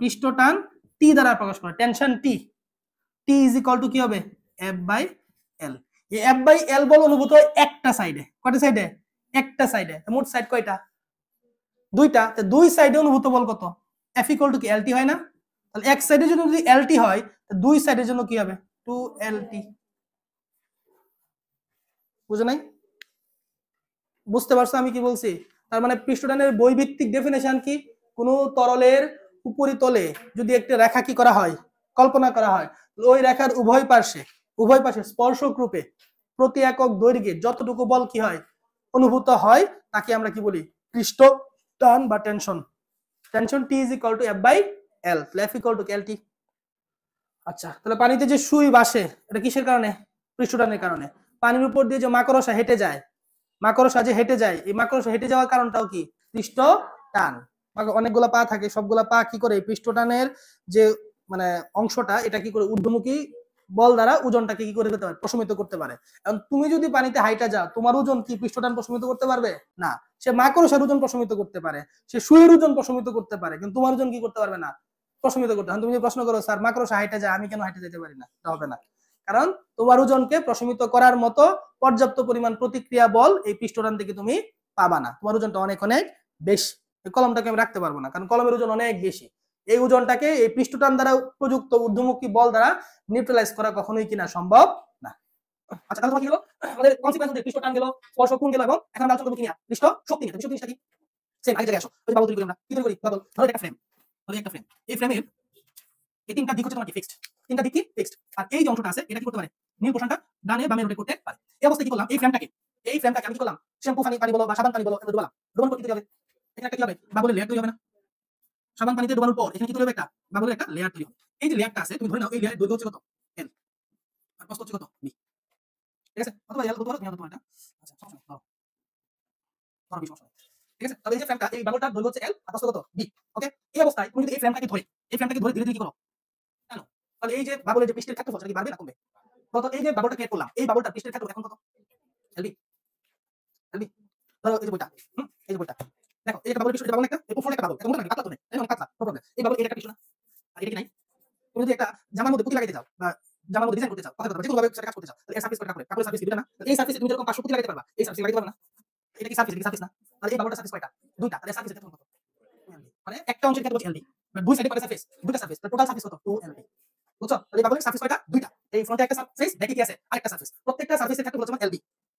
পৃষ্ঠটান টি দ্বারা প্রকাশ করা tension T T is equal to কি হবে এফ বাই এল এই এফ বাই এল বল অনুভূত হয় একটা সাইডে কটা সাইডে একটা সাইডে মোট সাইড কয়টা দুইটা দুই সাইডে অনুভূত বল কত এফ ইকল টু কি এলটি হয় না তাহলে এক সাইডের জন্য যদি এলটি হয় দুই সাইডের জন্য কি হবে টু এলটি বুঝে নাই বুঝতে পারছো আমি কি বলছি তার মানে পৃষ্ঠটানের বৈভিত্তিক ডেফিনেশন কি কোন তরলের উপরিতলে যদি একটা রেখা কি করা হয় কল্পনা করা হয় ওই রেখার উভয় পার্শ্বে উভয় পাশে স্পর্শক রূপে প্রতি একক দৈর্ঘ্যে যতটুকু বল কি হয় অনুভূত হয় তাকে আমরা কি বলি পৃষ্ঠ টান বা tension tension T is equal to F by L তাহলে F equal to L T আচ্ছা তাহলে পানিতে যে সুই বাসে এটা কিসের কারণে পৃষ্ঠটানের কারণে পানির উপর দিয়ে যে মাকড়সা হেঁটে যায় মাকড়সা যে হেঁটে যায় এই মাকড়সা হেঁটে যাওয়ার কারণটাও কি পৃষ্ঠ টান অনেকগুলো পা থাকে সবগুলা পা কি করে পৃষ্ঠটানের যে মানে অংশটা এটা কি করে ঊর্ধ্বমুখী বল দ্বারা ওজনটাকে কি করে করতে পারে প্রশমিত করতে পারে এবং তুমি যদি পানিতে হাইটা যাও তোমার ওজন কি পৃষ্ঠটান প্রশমিত করতে পারবে না সে মাকড়সার ওজন প্রশমিত করতে পারে সে সুয়ের ওজন প্রশমিত করতে পারে কিন্তু তোমার ওজন কি করতে পারবে না প্রশমিত করতে তুমি যদি প্রশ্ন করো স্যার মাকড়সা হাইটা যায় আমি কেন হাইটে যেতে পারি না এটা হবে না কারণ তোমার ওজনকে প্রশমিত করার মতো পর্যাপ্ত পরিমাণ প্রতিক্রিয়া বল এই পৃষ্ঠটান থেকে তুমি পাবা না তোমার ওজনটা অনেক অনেক বেশি কলমটাকে আমি রাখতে পারবো না কারণ কলমের ওজন অনেক বেশি এই ওজনটাকে এই পৃষ্ঠটান দ্বারা প্রযুক্ত ঊর্ধ্বমুখী বল দ্বারা নিউট্রালাইজ করা কখনোই কিনা সম্ভব না আচ্ছা তাহলে কি হলো আমাদের কনসিকোয়েন্স পৃষ্ঠটান গেল স্পর্শ কোণ গেল এবং এখন আমরা কি পৃষ্ঠ শক্তি পৃষ্ঠ জিনিসটা কি সেম আগে আসো ওই বাবু তৈরি করি আমরা কি তৈরি করি বাবু ধরো একটা ফ্রেম ধরো একটা ফ্রেম এই ফ্রেমের এই তিনটা দিক হচ্ছে তোমার কি ফিক্সড তিনটা দিক কি ফিক্সড আর এই যে অংশটা আছে এটা কি করতে পারে নীল পোষণটা ডানে বামে রোটেট করতে পারে এই অবস্থায় কি করলাম এই ফ্রেমটাকে এই ফ্রেমটাকে আমি কি করলাম শ্যাম্পু পানি পানি বলো বা সাবান পানি বলো রোবন করতে হবে এটা কি হবে বাবুলের তৈরি হবে না সাবান পানিতে ডোবানোর পর এখানে কি তৈরি হবে একটা বাবলের একটা লেয়ার তৈরি হবে এই যে লেয়ারটা আছে তুমি ধরে নাও এই লেয়ারের দৈর্ঘ্য হচ্ছে কত এল আর প্রস্থ হচ্ছে কত বি ঠিক আছে অথবা এল কত বলো তুমি তোমার এটা আচ্ছা সমস্যা ধরো ধরো বি সমস্যা ঠিক আছে তাহলে এই যে ফ্রেমটা এই বাবলটা দৈর্ঘ্য হচ্ছে এল আর প্রস্থ কত বি ওকে এই অবস্থায় তুমি যদি এই ফ্রেমটাকে ধরে এই ফ্রেমটাকে ধরে ধীরে ধীরে কি করো জানো তাহলে এই যে বাবলের যে পৃষ্ঠের ক্ষেত্রফল সেটা কি বাড়বে না কমবে কত এই যে বাবলটা ক্রিয়েট করলাম এই বাবলটা পৃষ্ঠের ক্ষেত্রফল এখন কত এলবি এলবি ধরো এই যে বইটা হুম এই যে বইটা এটা ডাবল একটা এই ফোন একটা ডাবল এটা মনে রাখবেন এটা কিছু না আর এটা কি চাও বা জামার কথা কথা যেকোনো না এই সার্ভিসে তুমি যেরকম পাঁচশো এই সার্ভিস লাগাইতে পারবা না এটা কি সার্ভিস এই বাবুটা সার্ভিস কয়টা দুইটা তাহলে সার্ভিস কত মানে একটা অংশের ক্ষেত্রে এলডি মানে দুই সাইডে করে সার্ভিস দুইটা সার্ভিস টোটাল সার্ভিস কত টু এলডি বুঝছো দুইটা এই ফ্রন্টে একটা সার্ভিস ব্যাকে কি আছে আরেকটা সার্ভিস প্রত্যেকটা সার্ভিসের ক্ষেত্রে বলছে এলবি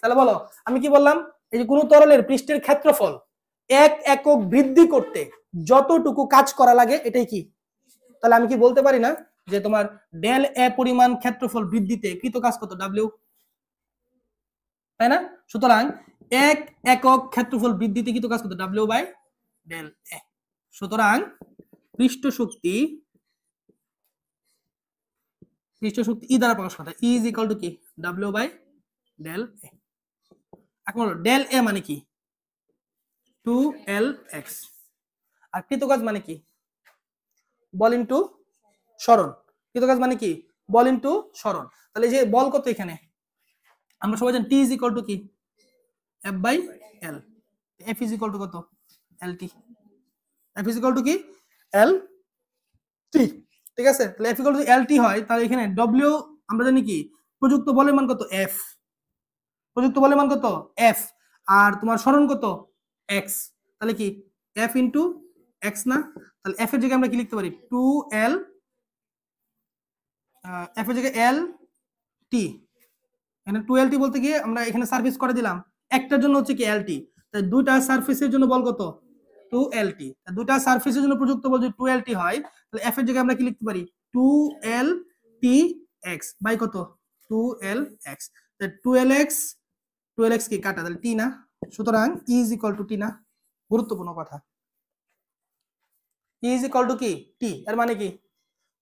তাহলে বলো আমি কি বললাম এই যে কোন তরলের পৃষ্ঠের ক্ষেত্রফল এক একক বৃদ্ধি করতে যতটুকু কাজ করা লাগে এটাই কি তাহলে আমি কি বলতে পারি না যে তোমার ডেল এ পরিমাণ ক্ষেত্রফল বৃদ্ধিতে কৃত কাজ কত ডাব্লিউ তাই না সুতরাং এক একক ক্ষেত্রফল বৃদ্ধিতে কৃত কাজ কত ডাব্লিউ বাই ডেল এ সুতরাং পৃষ্ঠ শক্তি সৃষ্ট শক্তি ই e দ্বারা প্রকাশ করা ই ইজ ইকাল টু কি ডাব্লিউ বাই ডেল এ এখন ডেল এ মানে কি টু এল এক্স আর কৃতকাজ মানে কি বল ইন টু স্মরণ কৃতকাজ মানে কি বল ইন টু স্মরণ তাহলে যে বল কত এখানে আমরা সবাই জানি টি ইজ ইকাল টু কি F by L F is equal to কত L T F is equal to কি এল টি ঠিক আছে তাহলে এফ ইকুয়াল এল টি হয় তাহলে এখানে ডব্লিউ আমরা জানি কি প্রযুক্ত বলের মান কত এফ প্রযুক্ত বলের মান কত এফ আর তোমার স্মরণ কত এক্স তাহলে কি এফ ইন্টু এক্স না তাহলে এফ এর জায়গায় আমরা কি লিখতে পারি টু এল এফ এর জায়গায় এল টি এখানে টু এল টি বলতে গিয়ে আমরা এখানে সার্ভিস করে দিলাম একটার জন্য হচ্ছে কি এল টি তাই দুইটা সার্ফেসের জন্য বল কত টু এল টি দুইটা সার্ফেসের জন্য প্রযুক্ত বল যদি টু এল টি হয় তাহলে এফ এর জায়গায় আমরা কি লিখতে পারি two L T x by কত two L x two L x two L x কি কাটা তাহলে টি না সুতরাং E is equal to T না গুরুত্বপূর্ণ কথা ই ইজ ইকুয়াল টু কি টি এর মানে কি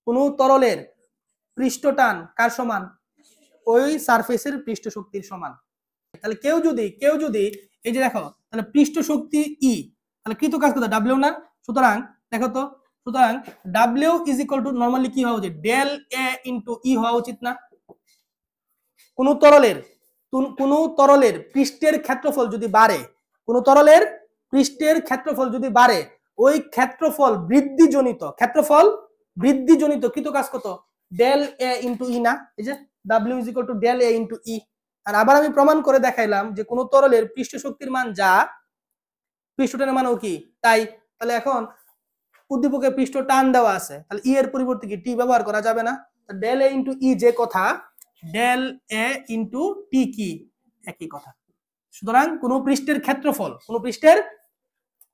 কোন তরলের পৃষ্ঠ টান কার সমান ওই সারফেসের পৃষ্ঠ শক্তির সমান তাহলে কেউ যদি কেউ যদি এই যে দেখো তাহলে পৃষ্ঠ শক্তি ই e। তাহলে কৃত কাজ কত ডাব্লিউ না সুতরাং দেখো তো সুতরাং W is equal to normally কি হওয়া উচিত ডেল এ ইন্টু ই হওয়া উচিত না কোন তরলের কোন তরলের পৃষ্ঠের ক্ষেত্রফল যদি বাড়ে কোন তরলের পৃষ্ঠের ক্ষেত্রফল যদি বাড়ে ওই ক্ষেত্রফল বৃদ্ধি জনিত ক্ষেত্রফল বৃদ্ধি জনিত কৃত কাজ কত ডেল এ ইন্টু ই না এই যে W is equal to del A into E আর আবার আমি প্রমাণ করে দেখাইলাম যে কোন তরলের পৃষ্ঠ শক্তির মান যা পৃষ্ঠটার মানও কি তাই তাহলে এখন উদ্দীপকের পৃষ্ঠ টান দেওয়া আছে তাহলে ই e এর পরিবর্তে কি টি ব্যবহার করা যাবে না ডেল এ ইন্টু ই যে কথা ডেল এ ইন্টু টি কি একই কথা সুতরাং কোন পৃষ্ঠের ক্ষেত্রফল কোন পৃষ্ঠের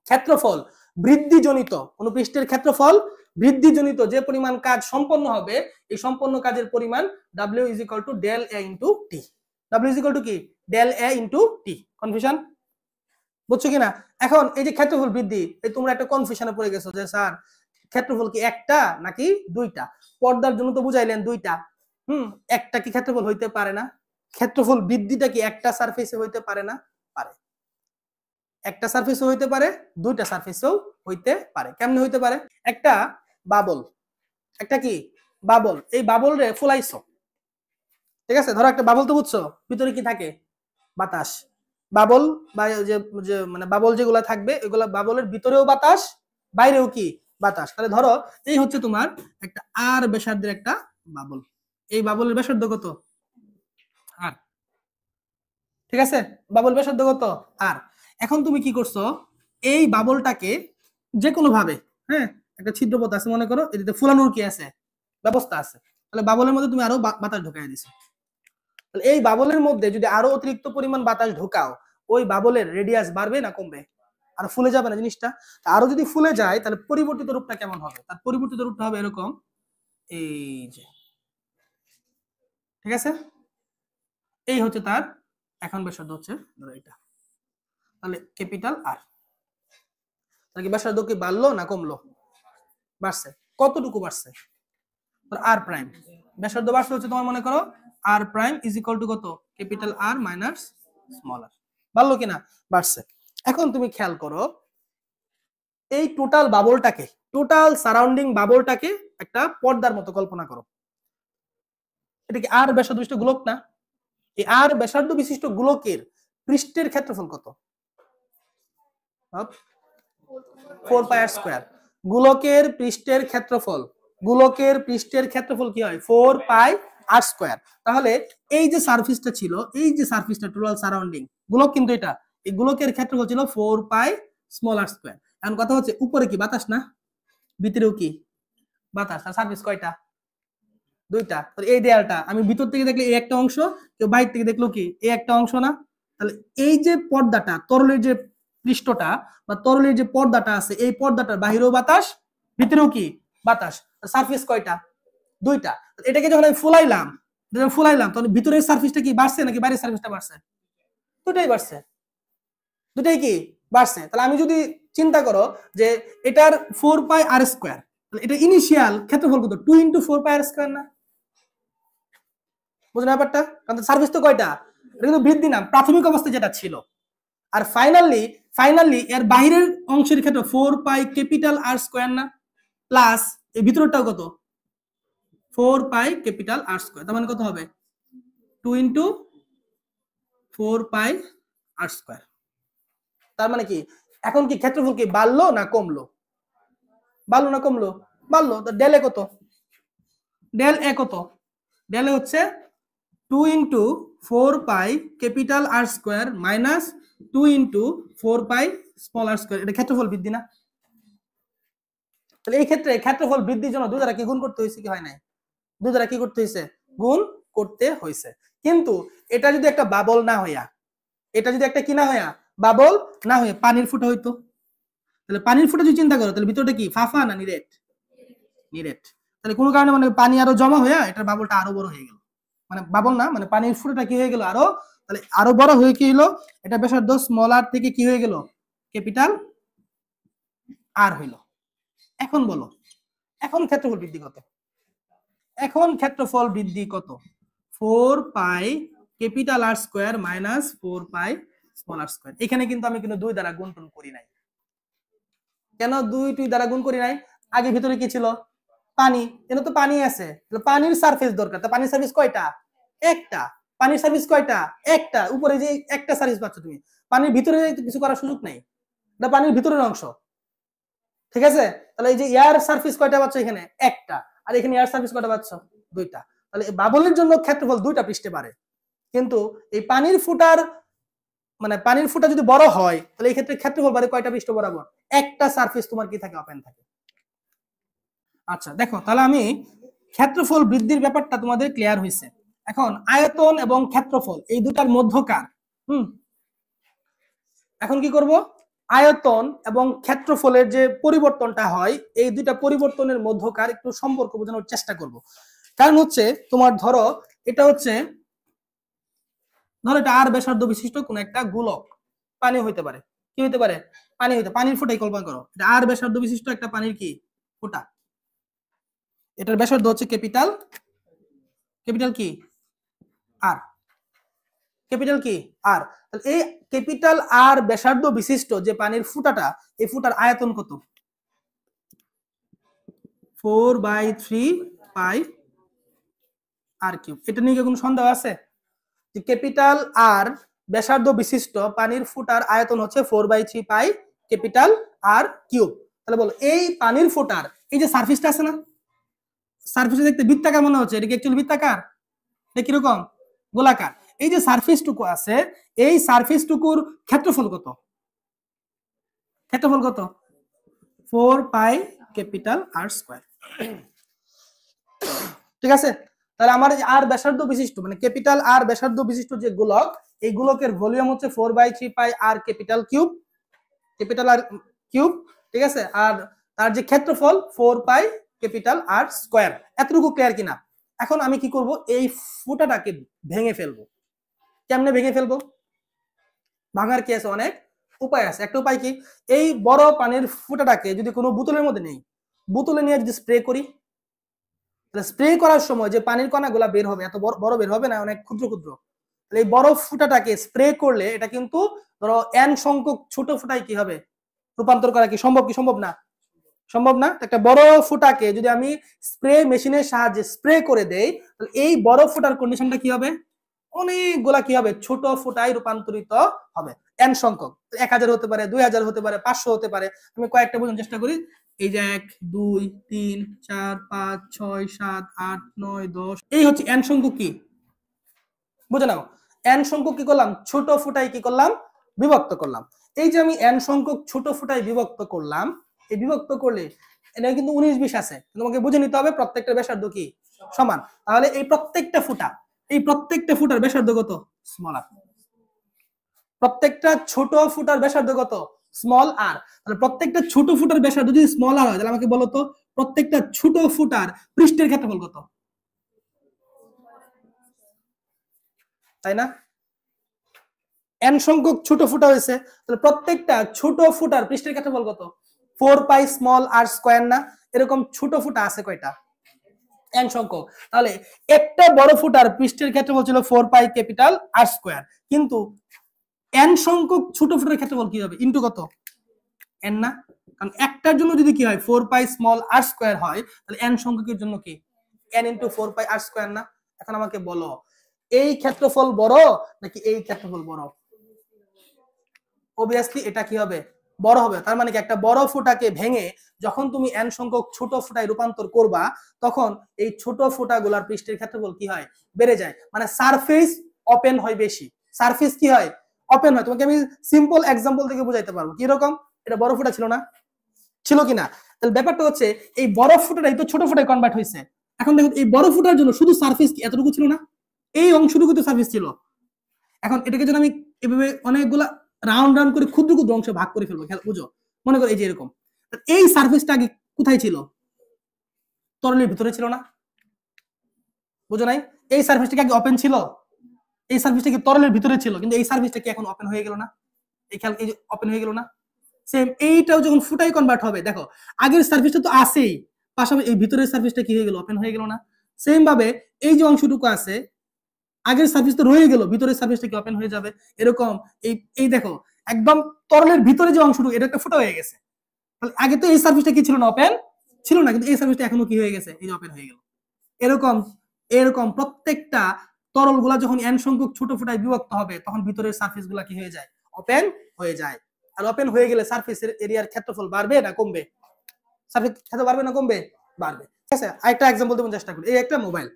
ক্ষেত্রফল বৃদ্ধিজনিত কোন পৃষ্ঠের ক্ষেত্রফল বৃদ্ধিজনিত যে পরিমাণ কাজ সম্পন্ন হবে এই সম্পন্ন কাজের পরিমাণ W is equal to del A into T W is equal to কি ডেল এ ইন্টু টি কনফিউশন বুঝছো কিনা এখন এই যে ক্ষেত্রফল বৃদ্ধি এই তোমরা একটা কনফিউশনে পড়ে গেছো যে স্যার ক্ষেত্রফল কি একটা নাকি দুইটা পর্দার জন্য তো বুঝাইলেন দুইটা হুম একটা কি ক্ষেত্রফল হইতে পারে না ক্ষেত্রফল বৃদ্ধিটা কি একটা সারফেসে হইতে পারে না পারে একটা সারফেসও হইতে পারে দুইটা সারফেসও হইতে পারে কেমনে হইতে পারে একটা বাবল একটা কি বাবল এই বাবল রে ফুলাইছো ঠিক আছে ধরো একটা বাবল তো বুঝছো ভিতরে কি থাকে বাতাস বাবল বা যে মানে বাবল যেগুলা থাকবে এগুলা বাবলের ভিতরেও বাতাস বাইরেও কি বাতাস তাহলে ধরো এই হচ্ছে তোমার একটা আর বেসার্ধের একটা বাবল এই বাবলের বেসার্ধ কত আর ঠিক আছে বাবল বেসার্ধ কত আর এখন তুমি কি করছো এই বাবলটাকে যে কোনো ভাবে হ্যাঁ একটা ছিদ্রপথ আছে মনে করো এটাতে ফুলানোর কি আছে ব্যবস্থা আছে তাহলে বাবলের মধ্যে তুমি আরো বাতাস ঢোকাই দিছো এই বাবলের মধ্যে যদি আরো অতিরিক্ত পরিমাণ বাতাস ঢোকাও ওই বাবলের রেডিয়াস বাড়বে না কমবে আর ফুলে যাবে না জিনিসটা আরো যদি ফুলে যায় তাহলে পরিবর্তিত রূপটা কেমন হবে তার পরিবর্তিত রূপটা হবে এরকম এই যে ঠিক আছে এই হচ্ছে তার এখন ব্যাসার্ধ হচ্ছে ধরো এটা তাহলে ক্যাপিটাল আর তাহলে কি ব্যাসার্ধ কি বাড়লো না কমলো বাড়ছে কতটুকু বাড়ছে আর প্রাইম ব্যাসার্ধ বাড়ছে হচ্ছে তোমার মনে করো আর প্রাইম ইজ ইকুয়াল টু কত capital R minus small R বাড়লো কিনা বাড়ছে এখন তুমি খেয়াল করো এই টোটাল বাবলটাকে টোটাল সারাউন্ডিং বাবলটাকে একটা পর্দার মতো কল্পনা করো এটা কি আর ব্যাসার্ধ বিশিষ্ট গোলক না এই আর ব্যাসার্ধ বিশিষ্ট গোলকের পৃষ্ঠের ক্ষেত্রফল কত ফোর পাই আর স্কোয়ার গোলকের পৃষ্ঠের ক্ষেত্রফল গোলকের পৃষ্ঠের ক্ষেত্রফল কি হয় ফোর পাই আর স্কোয়ার তাহলে এই যে সার্ফিসটা ছিল এই যে সার্ফিসটা টোটাল সারাউন্ডিং গোলক কিন্তু এটা এই গুলোকের ক্ষেত্রফল ছিল ফোর পাই স্মল আর স্কোয়ার এখন কথা হচ্ছে উপরে কি বাতাস না ভিতরেও কি বাতাস আর সার্ভিস কয়টা দুইটা তাহলে এই দেয়ালটা আমি ভিতর থেকে দেখলে এই একটা অংশ কেউ বাইর থেকে দেখলো কি এই একটা অংশ না তাহলে এই যে পর্দাটা তরলের যে পৃষ্ঠটা বা তরলের যে পর্দাটা আছে এই পর্দাটার বাহিরেও বাতাস ভিতরেও কি বাতাস সার্ফেস কয়টা দুইটা এটাকে যখন আমি ফুলাইলাম যখন ফুলাইলাম তখন ভিতরের সার্ভিসটা কি বাড়ছে নাকি বাইরের সার্ভিসটা বাড়ছে দুটাই বাড়ছে দুটাই কি বাড়ছে তাহলে আমি যদি চিন্তা করো যে এটার ফোর পাই আর স্কোয়ার এটা ইনিশিয়াল ক্ষেত্রফল কত টু ইন্টু ফোর পাই আর স্কোয়ার না বুঝলো ব্যাপারটা কারণ সার্ভিস তো কয়টা এটা কিন্তু বৃদ্ধি না প্রাথমিক অবস্থা যেটা ছিল আর ফাইনালি ফাইনালি এর বাইরের অংশের ক্ষেত্রে ফোর পাই ক্যাপিটাল আর স্কোয়ার না প্লাস এই ভিতরটাও কত ফোর পাই ক্যাপিটাল আর স্কোয়ার তার মানে কত হবে টু ইন্টু ফোর পাই আর স্কোয়ার তার মানে কি এখন কি ক্ষেত্রফল কি বাড়লো না কমলো বাড়লো না কমলো বাড়লো তো ডেল এ কত ডেল এ কত ডেল এ হচ্ছে two into four pi capital আর square minus two into four pi small আর স্কোয়ার এটা ক্ষেত্রফল বৃদ্ধি না তাহলে এই ক্ষেত্রে ক্ষেত্রফল বৃদ্ধির জন্য দুই দ্বারা কি গুণ করতে হয়েছে কি হয় নাই দুই দ্বারা কি করতে হয়েছে গুণ করতে হয়েছে কিন্তু এটা যদি একটা বাবল না হইয়া এটা যদি একটা কি না হইয়া বাবল না হয়ে পানির ফুটা হইতো তাহলে পানির ফুটো যদি চিন্তা করো তাহলে ভিতরটা কি ফাফা না নিরেট নিরেট তাহলে কোনো কারণে মানে পানি আরো জমা হইয়া এটার বাবলটা আরো বড় হয়ে গেল মানে বাবল না মানে পানির ফুটোটা কি হয়ে গেল আরো তাহলে আরো বড় হয়ে কি হইলো এটা দোষ স্মলার থেকে কি হয়ে গেল ক্যাপিটাল আর হইল এখন বলো এখন ক্ষেত্রফল বৃদ্ধি কত এখন ক্ষেত্রফল বৃদ্ধি কত ফোর পাই ক্যাপিটাল আর square minus four pi small আর স্কোয়ার এখানে কিন্তু আমি কিন্তু দুই দ্বারা গুণটুন করি নাই কেন দুই টুই দ্বারা গুণ করি নাই আগে ভিতরে কি ছিল পানি কেন তো পানি আছে পানির সার্ফেস দরকার তো পানির সার্ভিস কয়টা একটা পানির সার্ভিস কয়টা একটা উপরে যে একটা সার্ভিস পাচ্ছ তুমি পানির ভিতরে কিছু করার সুযোগ নেই পানির ভিতরের অংশ ঠিক আছে তাহলে এই যে এয়ার সার্ফিস কয়টা পাচ্ছ এখানে একটা আর এখানে এয়ার সার্ভিস কটা পাচ্ছ দুইটা তাহলে বাবলের জন্য ক্ষেত্রফল দুইটা পৃষ্ঠে পারে কিন্তু এই পানির ফুটার মানে পানির ফুটা যদি বড় হয় তাহলে এই ক্ষেত্রে ক্ষেত্রফল বাড়ে কয়টা পৃষ্ঠ বরাবর একটা সারফেস তোমার কি থাকে ওপেন থাকে আচ্ছা দেখো তাহলে আমি ক্ষেত্রফল বৃদ্ধির ব্যাপারটা তোমাদের ক্লিয়ার হয়েছে এখন আয়তন এবং ক্ষেত্রফল এই দুটার মধ্যকার হুম এখন কি করব আয়তন এবং ক্ষেত্রফলের যে পরিবর্তনটা হয় এই দুইটা পরিবর্তনের মধ্যকার একটু সম্পর্ক বোঝানোর চেষ্টা করব কারণ হচ্ছে তোমার ধরো এটা হচ্ছে ধরো এটা আর ব্যাসার্ধ বিশিষ্ট কোন একটা গোলক পানি হইতে পারে কি হইতে পারে পানি হইতে পানির ফোটাই কল্পনা করো এটা আর ব্যাসার্ধ বিশিষ্ট একটা পানির কি ফোটা এটার ব্যাসার্ধ হচ্ছে ক্যাপিটাল ক্যাপিটাল কি আর ক্যাপিটাল কি আর এই ক্যাপিটাল আর ব্যাসার্ধ বিশিষ্ট যে পানির ফুটাটা এই ফুটার আয়তন কত four by three pi R cube এটা নিয়ে কোনো সন্দেহ আছে যে ক্যাপিটাল আর ব্যাসার্ধ বিশিষ্ট পানির ফুটার আয়তন হচ্ছে four by three pi capital R cube তাহলে বলো এই পানির ফুটার এই যে সার্ফিসটা আছে না সার্ফিসে দেখতে বৃত্তাকার মনে হচ্ছে এটা কি একচুয়ালি বৃত্তাকার কিরকম গোলাকার এই যে সারফেসটুকু আছে এই সারফেসটুকুর ক্ষেত্রফল কত ক্ষেত্রফল কত ফোর পাই ক্যাপিটাল আর স্কোয়ার ঠিক আছে তাহলে আমার আর ব্যাসার্ধ বিশিষ্ট মানে ক্যাপিটাল আর ব্যাসার্ধ বিশিষ্ট যে গোলক এই গোলকের ভলিউম হচ্ছে four by three pi R capital cube capital R cube ঠিক আছে আর তার যে ক্ষেত্রফল ফোর পাই ক্যাপিটাল আর স্কোয়ার এতটুকু ক্লিয়ার কিনা এখন আমি কি করব এই ফুটাটাকে ভেঙে ফেলবো কেমনে ভেঙে ফেলবো ভাঙার কি আছে অনেক উপায় আছে একটা উপায় কি এই বড় পানির ফুটাটাকে যদি কোনো বোতলের মধ্যে নেই বোতলে নিয়ে যদি স্প্রে করি তাহলে স্প্রে করার সময় যে পানির কণাগুলা বের হবে এত বড় বের হবে না অনেক ক্ষুদ্র ক্ষুদ্র এই বড় ফুটাটাকে স্প্রে করলে এটা কিন্তু ধরো এন সংখ্যক ছোট ফুটায় কি হবে রূপান্তর করা কি সম্ভব কি সম্ভব না সম্ভব না একটা বড় ফুটাকে যদি আমি স্প্রে মেশিনের সাহায্যে স্প্রে করে দেই তাহলে এই বড় ফুটার কন্ডিশনটা কি হবে অনেকগুলা কি হবে ছোট ফোটায় রূপান্তরিত হবে এন সংখ্যক এক হাজার হতে পারে দুই হাজার হতে পারে পাঁচশো হতে পারে আমি কয়েকটা বোঝানোর চেষ্টা করি এই যে এক দুই তিন চার পাঁচ ছয় সাত আট নয় দশ এই হচ্ছে এন সংখ্যক কি বুঝে নাও এন সংখ্যক কি করলাম ছোট ফুটাই কি করলাম বিভক্ত করলাম এই যে আমি এন সংখ্যক ছোট ফুটাই বিভক্ত করলাম এই বিভক্ত করলে এটা কিন্তু উনিশ বিশ আছে তোমাকে বুঝে নিতে হবে প্রত্যেকটা ব্যাসার্ধ কি সমান তাহলে এই প্রত্যেকটা ফুটা এই প্রত্যেকটা ফুটার ব্যাসার্ধ কত স্মল আর প্রত্যেকটা ছোট ফুটার ব্যাসার্ধ কত স্মল আর তাহলে প্রত্যেকটা ছোট ফুটার ব্যাসার্ধ যদি স্মল আর হয় তাহলে আমাকে বলো তো প্রত্যেকটা ছোট ফুটার পৃষ্ঠের ক্ষেত্রফল কত তাই না এন সংখ্যক ছোট ফুটা হয়েছে তাহলে প্রত্যেকটা ছোট ফুটার পৃষ্ঠের ক্ষেত্রফল কত ফোর পাই স্মল আর স্কোয়ার না এরকম ছোট ফুটা আছে কয়টা এন সংখ্যক তাহলে একটা বড় ফুটার পৃষ্ঠের ক্ষেত্রে বলছিল ফোর পাই ক্যাপিটাল আর স্কোয়ার কিন্তু এন সংখ্যক ছোট ফুটার ক্ষেত্রে বল কি হবে ইন্টু কত এন না কারণ একটার জন্য যদি কি হয় ফোর পাই স্মল আর স্কোয়ার হয় তাহলে এন সংখ্যকের জন্য কি এন ইন্টু ফোর পাই আর স্কোয়ার না এখন আমাকে বলো এই ক্ষেত্রফল বড় নাকি এই ক্ষেত্রফল বড় অবভিয়াসলি এটা কি হবে বড় হবে তার মানে কি একটা বড় ফোঁটাকে ভেঙে যখন তুমি এন সংখ্যক ছোট ফোঁটায় রূপান্তর করবা তখন এই ছোট ফোঁটাগুলার পৃষ্ঠের ক্ষেত্রফল কি হয় বেড়ে যায় মানে সারফেস ওপেন হয় বেশি সারফেস কি হয় ওপেন হয় তোমাকে আমি সিম্পল এক্সাম্পল থেকে বুঝাইতে পারবো কিরকম এটা বড় ফোঁটা ছিল না ছিল কিনা তাহলে ব্যাপারটা হচ্ছে এই বড় ফুটাটাই তো ছোট ফুটায় কনভার্ট হয়েছে এখন দেখুন এই বড় ফুটার জন্য শুধু সার্ফেস এতটুকু ছিল না এই অংশটুকু তো সার্ফেস ছিল এখন এটাকে যদি আমি এভাবে অনেকগুলা রাউন্ড রাউন্ড করে ক্ষুদ্র ক্ষুদ্র অংশে ভাগ করে ফেলবো খেয়াল বুঝো মনে করো এই যে এরকম এই সার্ফেসটা আগে কোথায় ছিল তরলের ভিতরে ছিল না বুঝো নাই এই সার্ফেসটা কি আগে ওপেন ছিল এই সার্ভিসটা কি তরলের ভিতরে ছিল কিন্তু এই সার্ভিসটা কি এখন ওপেন হয়ে গেল না এই খেয়াল এই ওপেন হয়ে গেল না সেম এইটাও যখন ফুটাই কনভার্ট হবে দেখো আগের সার্ভিসটা তো আছেই পাশাপাশি এই ভিতরের সার্ভিসটা কি হয়ে গেল ওপেন হয়ে গেল না সেম ভাবে এই যে অংশটুকু আছে আগের সার্ভিস তো রয়ে গেল ভিতরের সার্ভিসটা কি ওপেন হয়ে যাবে এরকম এই এই দেখো একদম তরলের ভিতরে যে অংশটুকু এটা একটা ফুটো হয়ে গেছে তাহলে আগে তো এই সার্ভিসটা কি ছিল না ওপেন ছিল না কিন্তু এই সার্ভিসটা এখনো কি হয়ে গেছে এই যে ওপেন হয়ে গেল এরকম এরকম প্রত্যেকটা তরলগুলা যখন এন সংখ্যক ছোট ফুটায় বিভক্ত হবে তখন ভিতরের সার্ফেসগুলা কি হয়ে যায় ওপেন হয়ে যায় আর ওপেন হয়ে গেলে সার্ফেসের এরিয়ার ক্ষেত্রফল বাড়বে না কমবে সার্ফেস ক্ষেত্র বাড়বে না কমবে বাড়বে ঠিক আছে আরেকটা এক্সাম্পল দেবো চেষ্টা করি এই একটা মোবাইল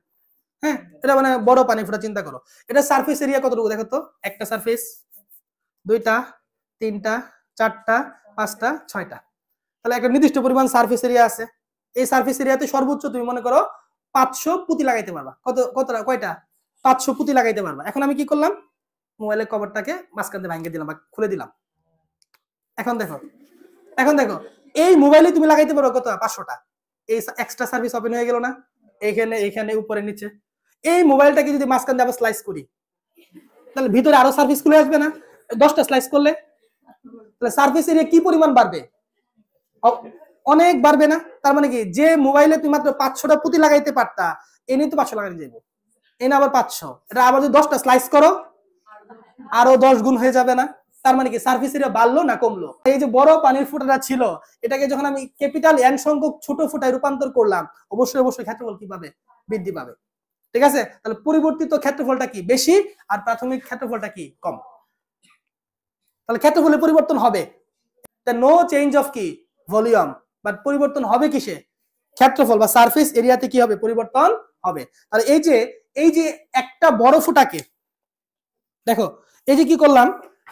হ্যাঁ এটা মানে বড় পানি ফোটা চিন্তা করো এটা সার্ফেস এরিয়া কতটুকু দেখো তো একটা সার্ফেস দুইটা তিনটা চারটা পাঁচটা ছয়টা তাহলে একটা নির্দিষ্ট পরিমাণ সার্ফেস এরিয়া আছে এই সার্ফেস এরিয়াতে সর্বোচ্চ তুমি মনে করো পাঁচশো পুঁতি লাগাইতে পারবা কত কত কয়টা পাঁচশো পুঁতি লাগাইতে পারবা এখন আমি কি করলাম মোবাইলের কভারটাকে মাঝখানে ভাঙিয়ে দিলাম বা খুলে দিলাম এখন দেখো এখন দেখো এই মোবাইলে তুমি লাগাইতে পারো কত পাঁচশোটা এই এক্সট্রা সার্ভিস ওপেন হয়ে গেল না এখানে এখানে উপরে নিচে এই মোবাইলটাকে যদি মাঝখান দিয়ে আবার স্লাইস করি তাহলে ভিতরে আরো সার্ভিস খুলে আসবে না দশটা স্লাইস করলে তাহলে সার্ভিস এরিয়া কি পরিমাণ বাড়বে অনেক বাড়বে না তার মানে কি যে মোবাইলে তুমি মাত্র পাঁচশোটা পুঁতি লাগাইতে পারতা এনে তো পাঁচশো লাগানো যাবে এনে আবার পাঁচশো এটা আবার যদি দশটা স্লাইস করো আরো দশ গুণ হয়ে যাবে না তার মানে কি সার্ভিস এরিয়া বাড়লো না কমলো এই যে বড় পানির ফুটাটা ছিল এটাকে যখন আমি ক্যাপিটাল এন সংখ্যক ছোট ফুটায় রূপান্তর করলাম অবশ্যই অবশ্যই ক্ষেত্রফল কি পাবে বৃদ্ধি পাবে ঠিক আছে তাহলে পরিবর্তিত ক্ষেত্রফলটা কি বেশি আর প্রাথমিক ক্ষেত্রফলটা কি কম তাহলে ক্ষেত্রফলে পরিবর্তন হবে নো চেঞ্জ অফ কি ভলিউম বাট পরিবর্তন হবে কিসে ক্ষেত্রফল বা সার্ফেস এরিয়াতে কি হবে পরিবর্তন হবে তাহলে এই যে এই যে একটা বড় ফুটাকে দেখো এই যে কি করলাম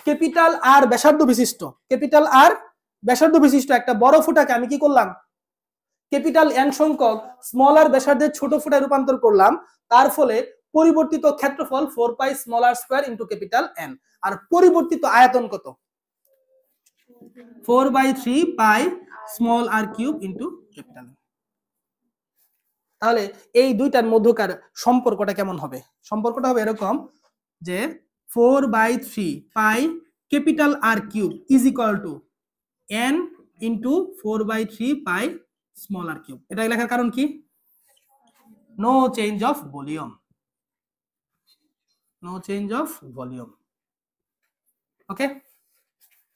ক্যাপিটাল আর ব্যাসার্ধ বিশিষ্ট ক্যাপিটাল আর ব্যাসার্ধ বিশিষ্ট একটা বড় ফুটাকে আমি কি করলাম ক্যাপিটাল এন সংখ্যক স্মলার ব্যাসার্ধের ছোট ফুটায় রূপান্তর করলাম তার ফলে পরিবর্তিত ক্ষেত্রফল four pi smaller square into capital n আর পরিবর্তিত আয়তন কত four by three pi small r cube into capital তাহলে এই দুইটার মধ্যকার সম্পর্কটা কেমন হবে সম্পর্কটা হবে এরকম যে four by three pi capital R cube is equal to n into four by three pi smaller cube এটা লেখার কারণ কি no change of volume no change of volume okay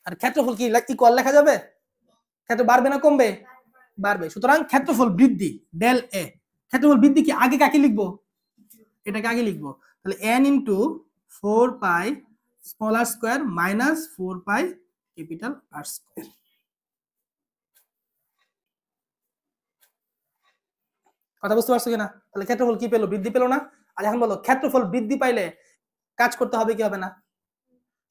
আর ক্ষেত্রফল কি ইকুয়াল লেখা যাবে ক্ষেত্র বাড়বে না কমবে বাড়বে সুতরাং ক্ষেত্রফল বৃদ্ধি ডেল এ ক্ষেত্রফল বৃদ্ধি কি আগে কাকে লিখবো এটাকে আগে লিখবো তাহলে n to four pi smaller square minus four pi capital R square কথা বুঝতে পারছো কিনা তাহলে ক্ষেত্রফল কি পেলো বৃদ্ধি পেলো না আর এখন বলো ক্ষেত্রফল বৃদ্ধি পাইলে কাজ করতে হবে কি হবে না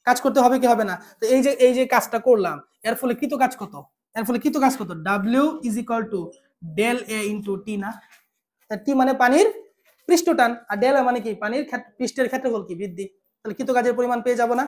কাজ করতে হবে কি হবে না তো এই যে এই যে কাজটা করলাম এর ফলে কি তো কাজ কত এর ফলে কি তো কাজ কত ডাব্লিউ is equal to del A into t না টি মানে পানির পৃষ্ঠটান আর ডেল মানে কি পানির পৃষ্ঠের ক্ষেত্রফল কি বৃদ্ধি তাহলে কি তো কাজের পরিমাণ পেয়ে যাবো না